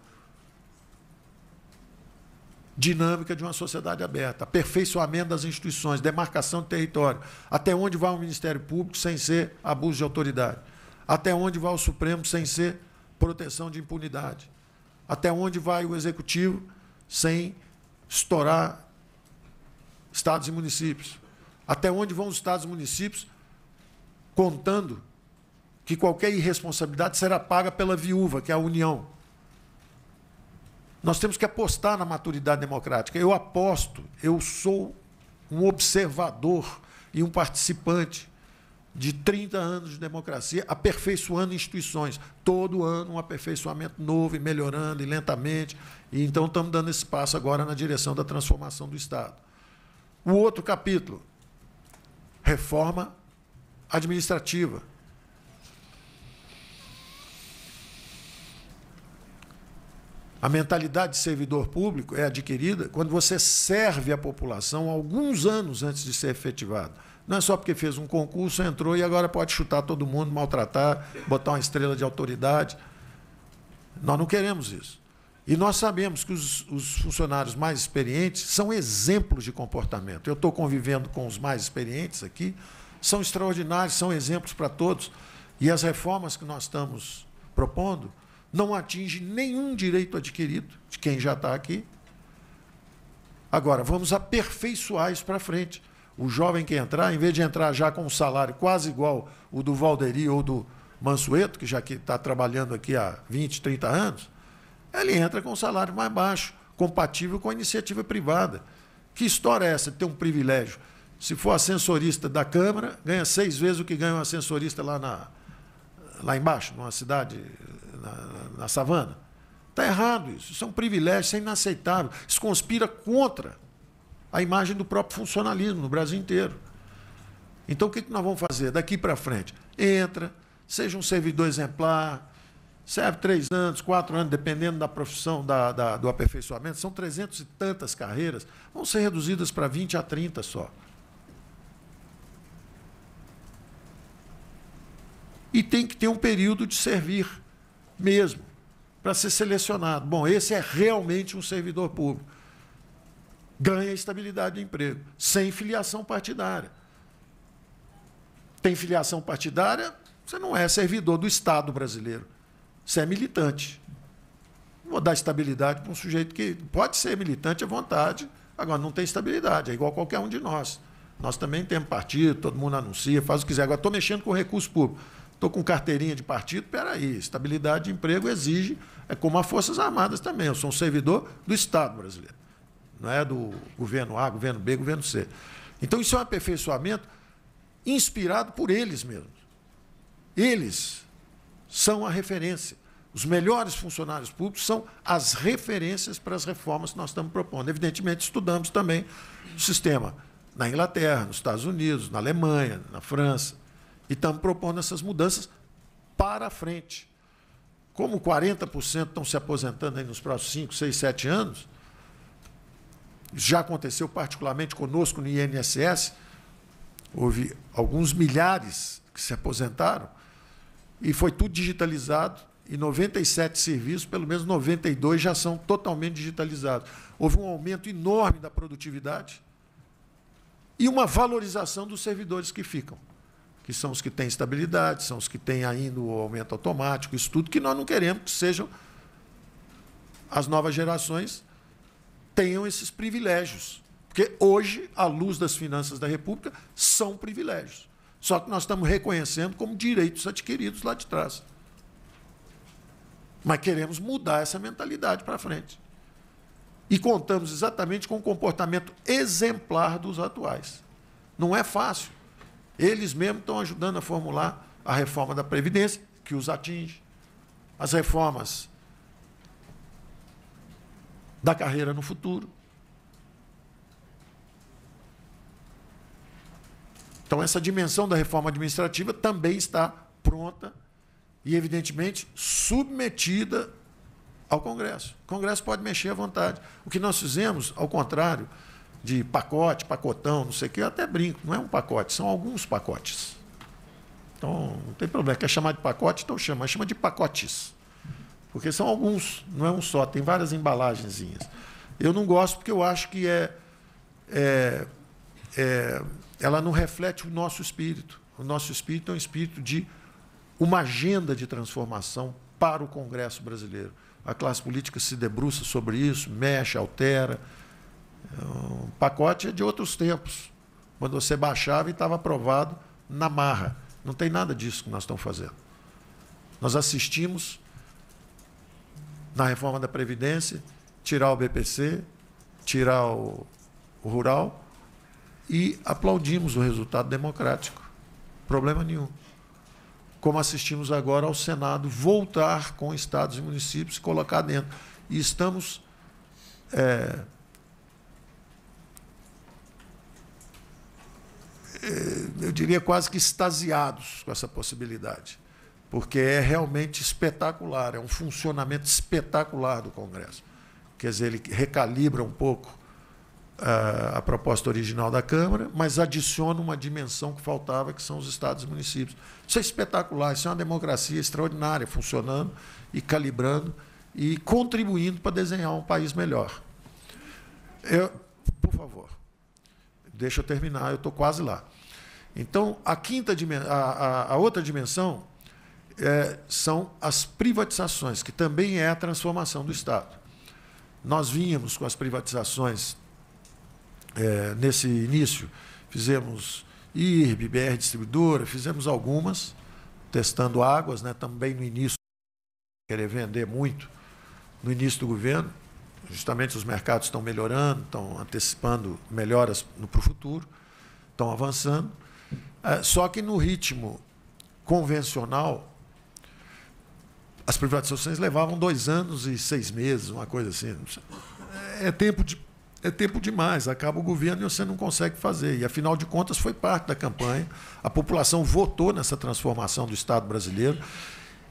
dinâmica de uma sociedade aberta, aperfeiçoamento das instituições, demarcação de território. Até onde vai o Ministério Público sem ser abuso de autoridade? Até onde vai o Supremo sem ser proteção de impunidade? Até onde vai o Executivo sem estourar estados e municípios? Até onde vão os estados e municípios contando que qualquer irresponsabilidade será paga pela viúva, que é a União. Nós temos que apostar na maturidade democrática. Eu aposto, eu sou um observador e um participante de 30 anos de democracia, aperfeiçoando instituições. Todo ano um aperfeiçoamento novo e melhorando e lentamente. E então estamos dando esse passo agora na direção da transformação do Estado. O outro capítulo, reforma administrativa. A mentalidade de servidor público é adquirida quando você serve a população alguns anos antes de ser efetivado. Não é só porque fez um concurso, entrou e agora pode chutar todo mundo, maltratar, botar uma estrela de autoridade. Nós não queremos isso. E nós sabemos que os, os, funcionários mais experientes são exemplos de comportamento. Eu estou convivendo com os mais experientes aqui, são extraordinários, são exemplos para todos. E as reformas que nós estamos propondo não atingem nenhum direito adquirido de quem já está aqui. Agora, vamos aperfeiçoar isso para frente. O jovem que entrar, em vez de entrar já com um salário quase igual o do Valderi ou do Mansueto, que já está trabalhando aqui há 20, 30 anos, ele entra com um salário mais baixo, compatível com a iniciativa privada. Que história é essa de ter um privilégio? Se for ascensorista da Câmara, ganha seis vezes o que ganha um ascensorista lá, na, lá embaixo, numa cidade, na, na savana. Está errado isso. Isso é um privilégio, isso é inaceitável. Isso conspira contra a imagem do próprio funcionalismo no Brasil inteiro. Então, o que nós vamos fazer daqui para frente? Entra, seja um servidor exemplar, Serve três anos, quatro anos, dependendo da profissão, da, da, do aperfeiçoamento. São trezentos e tantas carreiras. Vão ser reduzidas para 20 a 30 só. E tem que ter um período de servir mesmo, para ser selecionado. Bom, esse é realmente um servidor público. Ganha estabilidade de emprego, sem filiação partidária. Tem filiação partidária, você não é servidor do Estado brasileiro. Você é militante. vou dar estabilidade para um sujeito que pode ser militante à vontade, agora não tem estabilidade, é igual qualquer um de nós. Nós também temos partido, todo mundo anuncia, faz o que quiser. Agora estou mexendo com recurso público, estou com carteirinha de partido, peraí, estabilidade de emprego exige, é como as Forças Armadas também. Eu sou um servidor do Estado brasileiro, não é do governo A, governo B, governo C. Então isso é um aperfeiçoamento inspirado por eles mesmos. Eles são a referência. Os melhores funcionários públicos são as referências para as reformas que nós estamos propondo. Evidentemente, estudamos também o sistema na Inglaterra, nos Estados Unidos, na Alemanha, na França, e estamos propondo essas mudanças para a frente. Como 40% estão se aposentando aí nos próximos 5, 6, 7 anos, já aconteceu particularmente conosco no INSS, houve alguns milhares que se aposentaram, e foi tudo digitalizado e 97 serviços, pelo menos 92 já são totalmente digitalizados. Houve um aumento enorme da produtividade e uma valorização dos servidores que ficam, que são os que têm estabilidade, são os que têm ainda o aumento automático, isso tudo que nós não queremos que sejam as novas gerações tenham esses privilégios. Porque hoje, à luz das finanças da República, são privilégios. Só que nós estamos reconhecendo como direitos adquiridos lá de trás. Mas queremos mudar essa mentalidade para frente. E contamos exatamente com o comportamento exemplar dos atuais. Não é fácil. Eles mesmos estão ajudando a formular a reforma da Previdência, que os atinge, as reformas da carreira no futuro. Então, essa dimensão da reforma administrativa também está pronta e, evidentemente, submetida ao Congresso. O Congresso pode mexer à vontade. O que nós fizemos, ao contrário de pacote, pacotão, não sei o quê, eu até brinco, não é um pacote, são alguns pacotes. Então, não tem problema. Quer chamar de pacote, então chama. Chama de pacotes. Porque são alguns, não é um só, tem várias embalagenzinhas. Eu não gosto porque eu acho que é, é, é ela não reflete o nosso espírito. O nosso espírito é um espírito de uma agenda de transformação para o Congresso brasileiro. A classe política se debruça sobre isso, mexe, altera. O pacote é de outros tempos, quando você baixava e estava aprovado na marra. Não tem nada disso que nós estamos fazendo. Nós assistimos na reforma da Previdência tirar o BPC, tirar o, o rural e aplaudimos o resultado democrático. Problema nenhum como assistimos agora ao Senado voltar com estados e municípios e colocar dentro. E estamos é, é, eu diria quase que extasiados com essa possibilidade, porque é realmente espetacular, é um funcionamento espetacular do Congresso. Quer dizer, ele recalibra um pouco a, a proposta original da Câmara, mas adiciona uma dimensão que faltava, que são os estados e municípios. Isso é espetacular, isso é uma democracia extraordinária, funcionando e calibrando e contribuindo para desenhar um país melhor. Eu, por favor, deixa eu terminar, eu estou quase lá. Então, a, quinta, a, a, a outra dimensão é, são as privatizações, que também é a transformação do Estado. Nós vínhamos com as privatizações é, nesse início, fizemos IRB, BR Distribuidora, fizemos algumas, testando águas, né, também no início, querer vender muito no início do governo. Justamente os mercados estão melhorando, estão antecipando melhoras para o futuro, estão avançando. É, só que no ritmo convencional, as privatizações levavam dois anos e seis meses, uma coisa assim. É tempo de é tempo demais, acaba o governo e você não consegue fazer. E, afinal de contas, foi parte da campanha. A população votou nessa transformação do Estado brasileiro.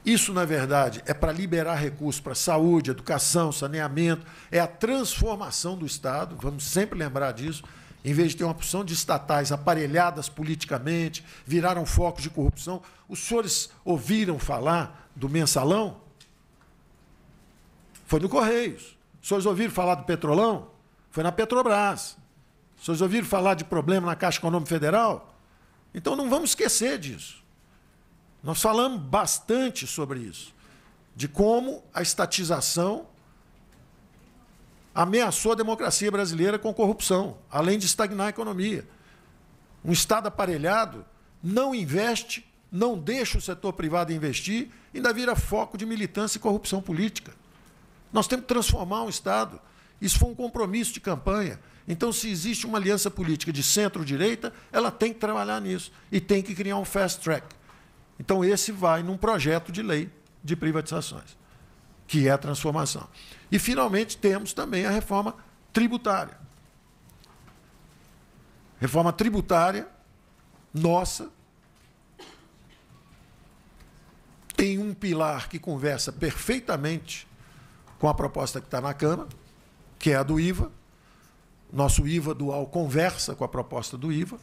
Isso, na verdade, é para liberar recursos para saúde, educação, saneamento, é a transformação do Estado, vamos sempre lembrar disso. Em vez de ter uma opção de estatais aparelhadas politicamente, viraram focos de corrupção. Os senhores ouviram falar do mensalão? Foi no Correios. Os senhores ouviram falar do Petrolão? Foi na Petrobras. Vocês ouviram falar de problema na Caixa Econômica Federal? Então não vamos esquecer disso. Nós falamos bastante sobre isso, de como a estatização ameaçou a democracia brasileira com corrupção, além de estagnar a economia. Um Estado aparelhado não investe, não deixa o setor privado investir, ainda vira foco de militância e corrupção política. Nós temos que transformar um Estado isso foi um compromisso de campanha. Então, se existe uma aliança política de centro-direita, ela tem que trabalhar nisso e tem que criar um fast track. Então, esse vai num projeto de lei de privatizações, que é a transformação. E, finalmente, temos também a reforma tributária. Reforma tributária nossa tem um pilar que conversa perfeitamente com a proposta que está na Câmara, que é a do IVA. Nosso IVA dual conversa com a proposta do IVA.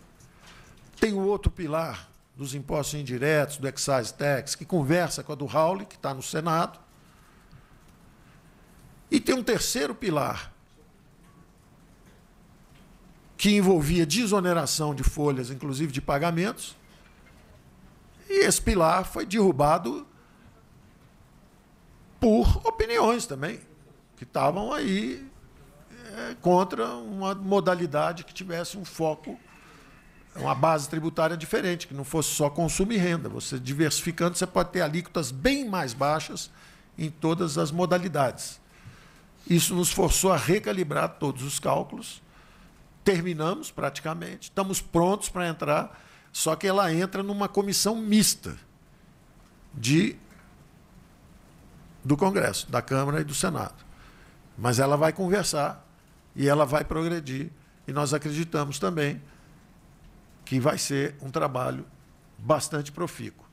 Tem o outro pilar dos impostos indiretos, do excise tax, que conversa com a do Raul, que está no Senado. E tem um terceiro pilar, que envolvia desoneração de folhas, inclusive de pagamentos. E esse pilar foi derrubado por opiniões também, que estavam aí contra uma modalidade que tivesse um foco, uma base tributária diferente, que não fosse só consumo e renda. Você diversificando, você pode ter alíquotas bem mais baixas em todas as modalidades. Isso nos forçou a recalibrar todos os cálculos. Terminamos praticamente, estamos prontos para entrar, só que ela entra numa comissão mista de do Congresso, da Câmara e do Senado. Mas ela vai conversar e ela vai progredir. E nós acreditamos também que vai ser um trabalho bastante profícuo.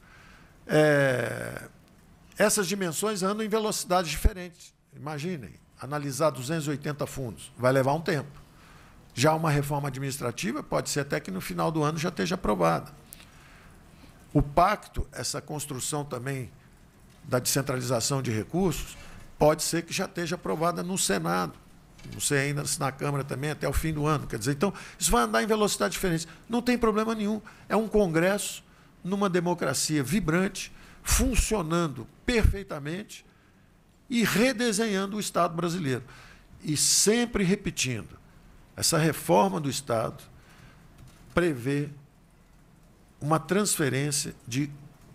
É... essas dimensões andam em velocidades diferentes. Imaginem, analisar 280 fundos vai levar um tempo. Já uma reforma administrativa pode ser até que no final do ano já esteja aprovada. O pacto, essa construção também da descentralização de recursos, pode ser que já esteja aprovada no Senado você ainda na Câmara também até o fim do ano. Quer dizer, então, isso vai andar em velocidade diferente. Não tem problema nenhum. É um Congresso numa democracia vibrante, funcionando perfeitamente e redesenhando o Estado brasileiro. E sempre repetindo, essa reforma do Estado prevê uma transferência de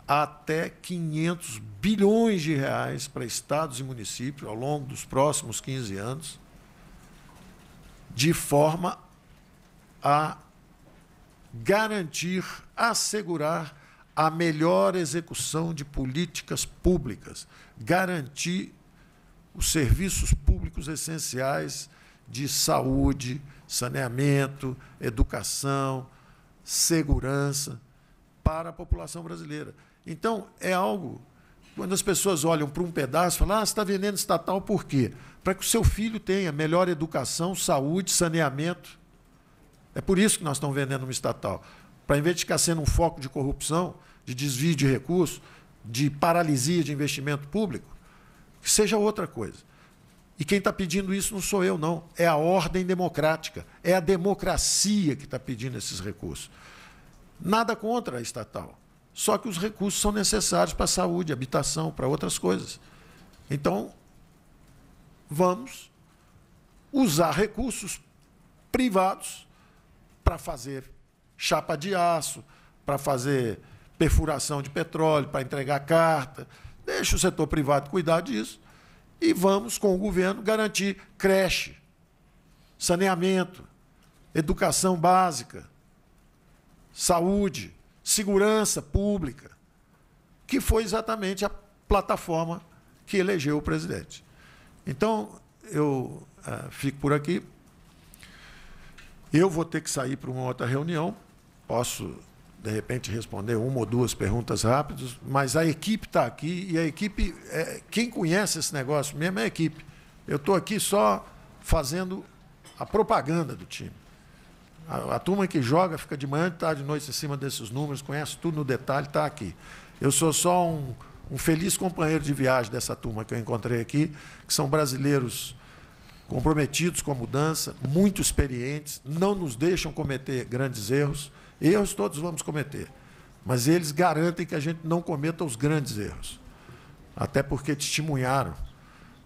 até 500 bilhões de reais para estados e municípios ao longo dos próximos 15 anos de forma a garantir, assegurar a melhor execução de políticas públicas, garantir os serviços públicos essenciais de saúde, saneamento, educação, segurança para a população brasileira. Então, é algo quando as pessoas olham para um pedaço, falam, ah, você está vendendo estatal por quê? Para que o seu filho tenha melhor educação, saúde, saneamento. É por isso que nós estamos vendendo uma estatal. Para, em vez de ficar sendo um foco de corrupção, de desvio de recursos, de paralisia de investimento público, que seja outra coisa. E quem está pedindo isso não sou eu, não. É a ordem democrática. É a democracia que está pedindo esses recursos. Nada contra a estatal. Só que os recursos são necessários para a saúde, habitação, para outras coisas. Então, vamos usar recursos privados para fazer chapa de aço, para fazer perfuração de petróleo, para entregar carta. Deixa o setor privado cuidar disso e vamos, com o governo, garantir creche, saneamento, educação básica, saúde segurança pública, que foi exatamente a plataforma que elegeu o presidente. Então, eu uh, fico por aqui. Eu vou ter que sair para uma outra reunião. Posso, de repente, responder uma ou duas perguntas rápidas, mas a equipe está aqui e a equipe, é, quem conhece esse negócio mesmo é a equipe. Eu estou aqui só fazendo a propaganda do time. A, a turma que joga fica de manhã, tarde, noite em cima desses números, conhece tudo no detalhe, está aqui. Eu sou só um, um feliz companheiro de viagem dessa turma que eu encontrei aqui, que são brasileiros comprometidos com a mudança, muito experientes, não nos deixam cometer grandes erros. Erros todos vamos cometer, mas eles garantem que a gente não cometa os grandes erros. Até porque testemunharam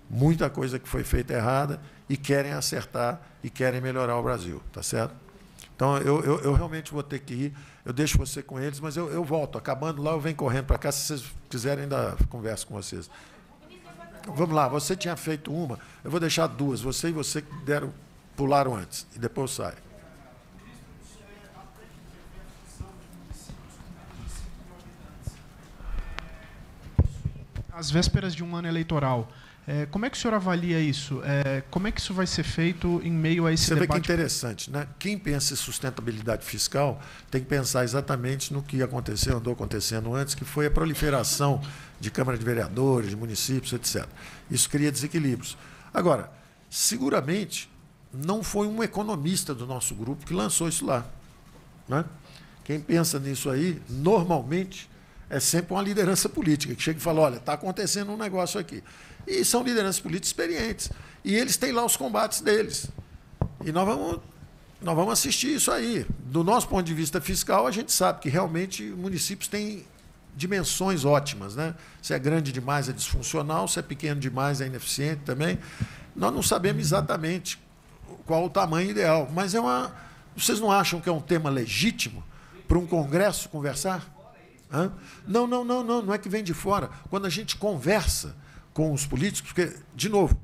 muita coisa que foi feita errada e querem acertar e querem melhorar o Brasil, tá certo? Então, eu, eu, eu, realmente vou ter que ir. Eu deixo você com eles, mas eu, eu volto. Acabando lá, eu venho correndo para cá. Se vocês quiserem, ainda converso com vocês. Vamos lá, você tinha feito uma, eu vou deixar duas. Você e você que deram, pularam antes, e depois sai. As vésperas de um ano eleitoral, é, como é que o senhor avalia isso? É, como é que isso vai ser feito em meio a esse Você debate? Você vê que é interessante, né? Quem pensa em sustentabilidade fiscal tem que pensar exatamente no que aconteceu, andou acontecendo antes, que foi a proliferação de Câmara de Vereadores, de municípios, etc. Isso cria desequilíbrios. Agora, seguramente não foi um economista do nosso grupo que lançou isso lá. Né? Quem pensa nisso aí, normalmente, é sempre uma liderança política que chega e fala: olha, está acontecendo um negócio aqui. E são lideranças políticas experientes. E eles têm lá os combates deles. E nós vamos, nós vamos assistir isso aí. Do nosso ponto de vista fiscal, a gente sabe que realmente municípios têm dimensões ótimas. Né? Se é grande demais, é disfuncional. Se é pequeno demais, é ineficiente também. Nós não sabemos exatamente qual o tamanho ideal. Mas é uma. Vocês não acham que é um tema legítimo para um congresso conversar? Hã? Não, não, não, não. Não é que vem de fora. Quando a gente conversa com os políticos, porque, de novo,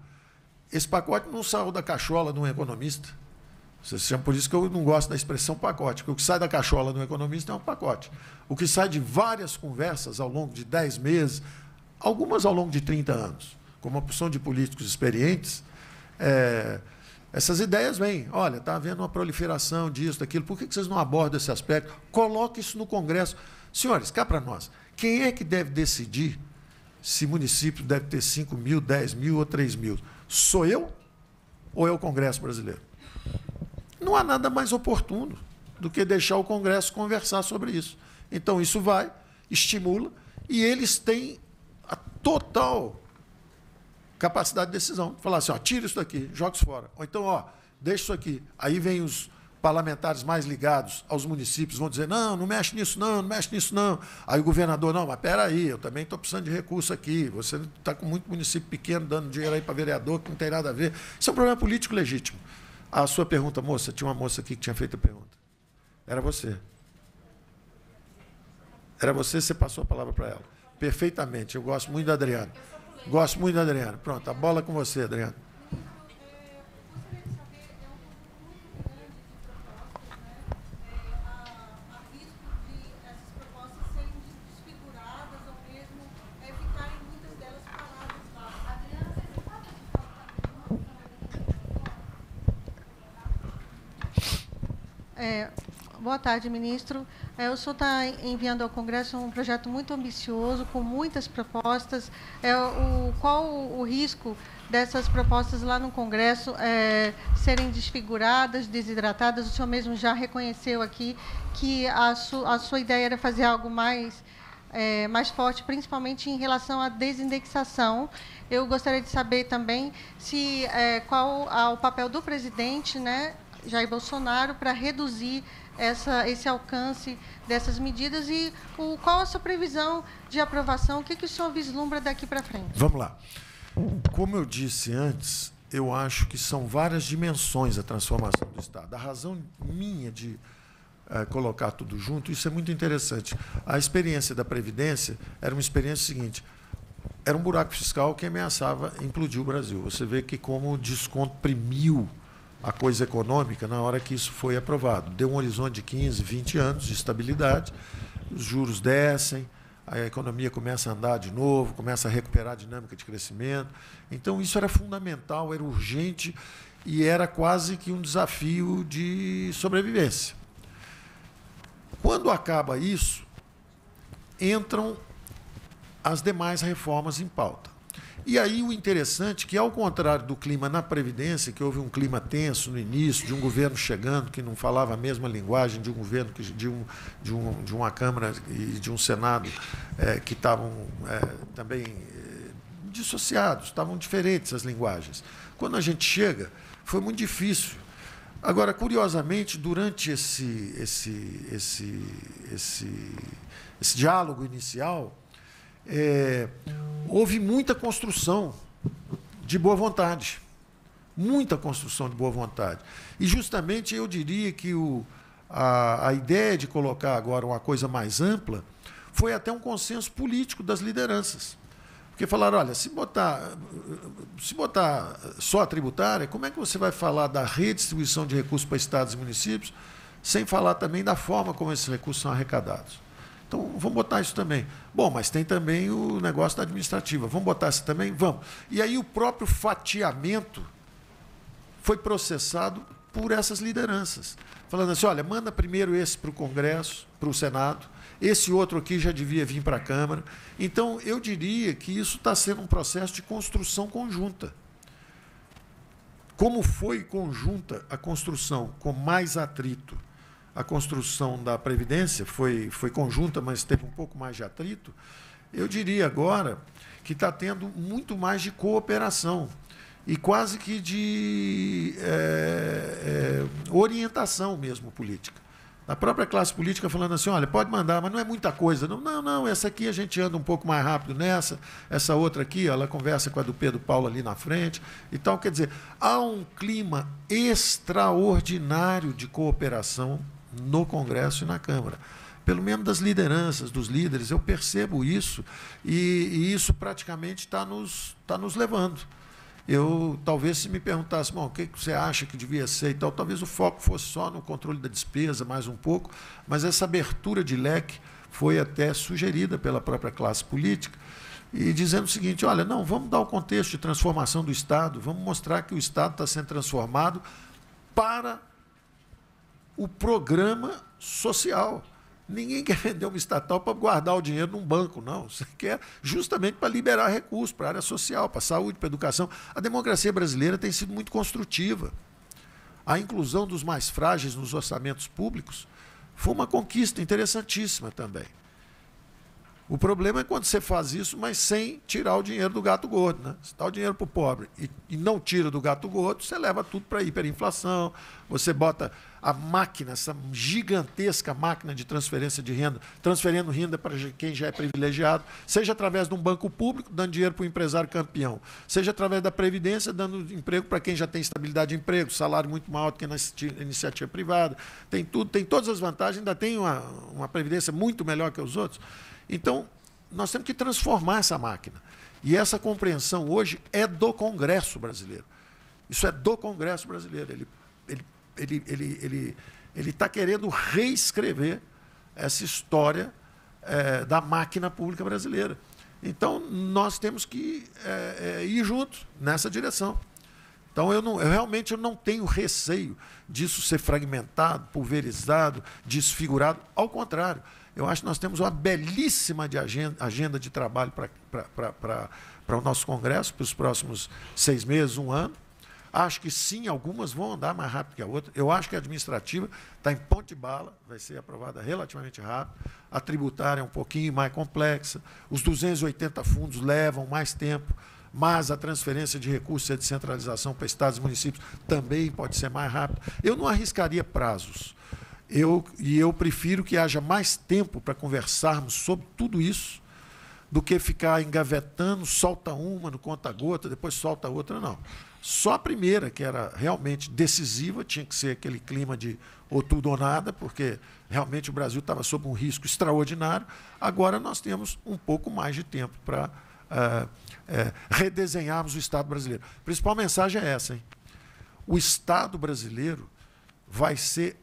esse pacote não saiu da cachola de um economista. Por isso que eu não gosto da expressão pacote, porque o que sai da cachola de um economista é um pacote. O que sai de várias conversas ao longo de 10 meses, algumas ao longo de 30 anos, com uma porção de políticos experientes, é, essas ideias vêm. Olha, está havendo uma proliferação disso, daquilo, por que vocês não abordam esse aspecto? Coloque isso no Congresso. Senhores, cá para nós, quem é que deve decidir se município deve ter 5 mil, 10 mil ou 3 mil. Sou eu ou é o Congresso brasileiro? Não há nada mais oportuno do que deixar o Congresso conversar sobre isso. Então, isso vai, estimula, e eles têm a total capacidade de decisão. Falar assim, ó, tira isso daqui, joga isso fora. Ou então, ó, deixa isso aqui. Aí vem os, parlamentares mais ligados aos municípios vão dizer: não, não mexe nisso, não, não mexe nisso, não. Aí o governador: não, mas aí, eu também estou precisando de recurso aqui. Você está com muito município pequeno dando dinheiro aí para vereador que não tem nada a ver. Isso é um problema político legítimo. A sua pergunta, moça, tinha uma moça aqui que tinha feito a pergunta. Era você. Era você, você passou a palavra para ela. Perfeitamente. Eu gosto muito da Adriana. Gosto muito da Adriana. Pronto, a bola é com você, Adriana. É, boa tarde, ministro. É, o senhor está enviando ao Congresso um projeto muito ambicioso, com muitas propostas. É, o, qual o, o risco dessas propostas lá no Congresso é, serem desfiguradas, desidratadas? O senhor mesmo já reconheceu aqui que a, su, a sua ideia era fazer algo mais, é, mais forte, principalmente em relação à desindexação. Eu gostaria de saber também se é, qual ah, o papel do presidente, né, Jair Bolsonaro para reduzir essa, esse alcance dessas medidas e o, qual a sua previsão de aprovação? O que, que o senhor vislumbra daqui para frente? Vamos lá. Como eu disse antes, eu acho que são várias dimensões a transformação do Estado. A razão minha de eh, colocar tudo junto, isso é muito interessante. A experiência da Previdência era uma experiência seguinte: era um buraco fiscal que ameaçava implodir o Brasil. Você vê que como descomprimiu a coisa econômica na hora que isso foi aprovado. Deu um horizonte de 15, 20 anos de estabilidade, os juros descem, a economia começa a andar de novo, começa a recuperar a dinâmica de crescimento. Então, isso era fundamental, era urgente e era quase que um desafio de sobrevivência. Quando acaba isso, entram as demais reformas em pauta. E aí o interessante é que, ao contrário do clima na Previdência, que houve um clima tenso no início, de um governo chegando que não falava a mesma linguagem, de um governo, que, de, um, de, um, de uma Câmara e de um Senado é, que estavam é, também é, dissociados, estavam diferentes as linguagens. Quando a gente chega, foi muito difícil. Agora, curiosamente, durante esse, esse, esse, esse, esse diálogo inicial, é, houve muita construção de boa vontade. Muita construção de boa vontade. E justamente eu diria que o, a, a ideia de colocar agora uma coisa mais ampla foi até um consenso político das lideranças. Porque falaram, olha, se botar, se botar só a tributária, como é que você vai falar da redistribuição de recursos para estados e municípios sem falar também da forma como esses recursos são arrecadados? Então, vamos botar isso também. Bom, mas tem também o negócio da administrativa. Vamos botar isso também? Vamos. E aí o próprio fatiamento foi processado por essas lideranças. Falando assim, olha, manda primeiro esse para o Congresso, para o Senado, esse outro aqui já devia vir para a Câmara. Então, eu diria que isso está sendo um processo de construção conjunta. Como foi conjunta a construção com mais atrito a construção da Previdência foi, foi conjunta, mas teve um pouco mais de atrito, eu diria agora que está tendo muito mais de cooperação e quase que de é, é, orientação mesmo política. A própria classe política falando assim, olha, pode mandar, mas não é muita coisa. Não, não, não, essa aqui a gente anda um pouco mais rápido nessa, essa outra aqui, ela conversa com a do Pedro Paulo ali na frente então Quer dizer, há um clima extraordinário de cooperação no Congresso e na Câmara. Pelo menos das lideranças, dos líderes, eu percebo isso e, e isso praticamente está nos, tá nos levando. Eu talvez se me perguntasse, bom, o que você acha que devia ser e tal, talvez o foco fosse só no controle da despesa, mais um pouco, mas essa abertura de leque foi até sugerida pela própria classe política e dizendo o seguinte: olha, não, vamos dar o contexto de transformação do Estado, vamos mostrar que o Estado está sendo transformado para o programa social. Ninguém quer vender uma estatal para guardar o dinheiro num banco, não. Você quer é justamente para liberar recursos para a área social, para a saúde, para a educação. A democracia brasileira tem sido muito construtiva. A inclusão dos mais frágeis nos orçamentos públicos foi uma conquista interessantíssima também. O problema é quando você faz isso, mas sem tirar o dinheiro do gato gordo. Né? Você dá o dinheiro para o pobre e, e não tira do gato gordo, você leva tudo para a hiperinflação, você bota a máquina, essa gigantesca máquina de transferência de renda, transferindo renda para quem já é privilegiado, seja através de um banco público, dando dinheiro para o empresário campeão, seja através da Previdência, dando emprego para quem já tem estabilidade de emprego, salário muito maior do que na iniciativa privada, tem tudo, tem todas as vantagens, ainda tem uma, uma Previdência muito melhor que os outros. Então, nós temos que transformar essa máquina. E essa compreensão hoje é do Congresso brasileiro. Isso é do Congresso brasileiro. Ele, ele ele ele ele ele está querendo reescrever essa história é, da máquina pública brasileira. Então nós temos que é, ir juntos nessa direção. Então eu, não, eu realmente eu não tenho receio disso ser fragmentado, pulverizado, desfigurado. Ao contrário, eu acho que nós temos uma belíssima de agenda, agenda de trabalho para o nosso Congresso, para os próximos seis meses, um ano. Acho que sim, algumas vão andar mais rápido que a outra. Eu acho que a administrativa está em ponte de bala, vai ser aprovada relativamente rápido. A tributária é um pouquinho mais complexa. Os 280 fundos levam mais tempo, mas a transferência de recursos e a descentralização para estados e municípios também pode ser mais rápida. Eu não arriscaria prazos. Eu, e eu prefiro que haja mais tempo para conversarmos sobre tudo isso do que ficar engavetando, solta uma no conta-gota, depois solta outra, não. Só a primeira, que era realmente decisiva, tinha que ser aquele clima de ou tudo ou nada, porque realmente o Brasil estava sob um risco extraordinário. Agora nós temos um pouco mais de tempo para uh, uh, redesenharmos o Estado brasileiro. A principal mensagem é essa: hein? o Estado brasileiro vai ser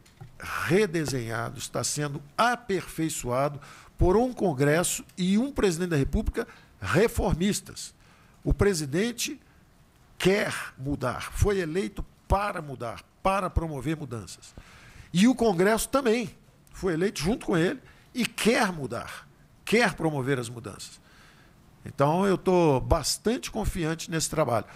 redesenhado, está sendo aperfeiçoado por um Congresso e um presidente da República reformistas. O presidente quer mudar, foi eleito para mudar, para promover mudanças. E o Congresso também foi eleito junto com ele e quer mudar, quer promover as mudanças. Então, eu estou bastante confiante nesse trabalho.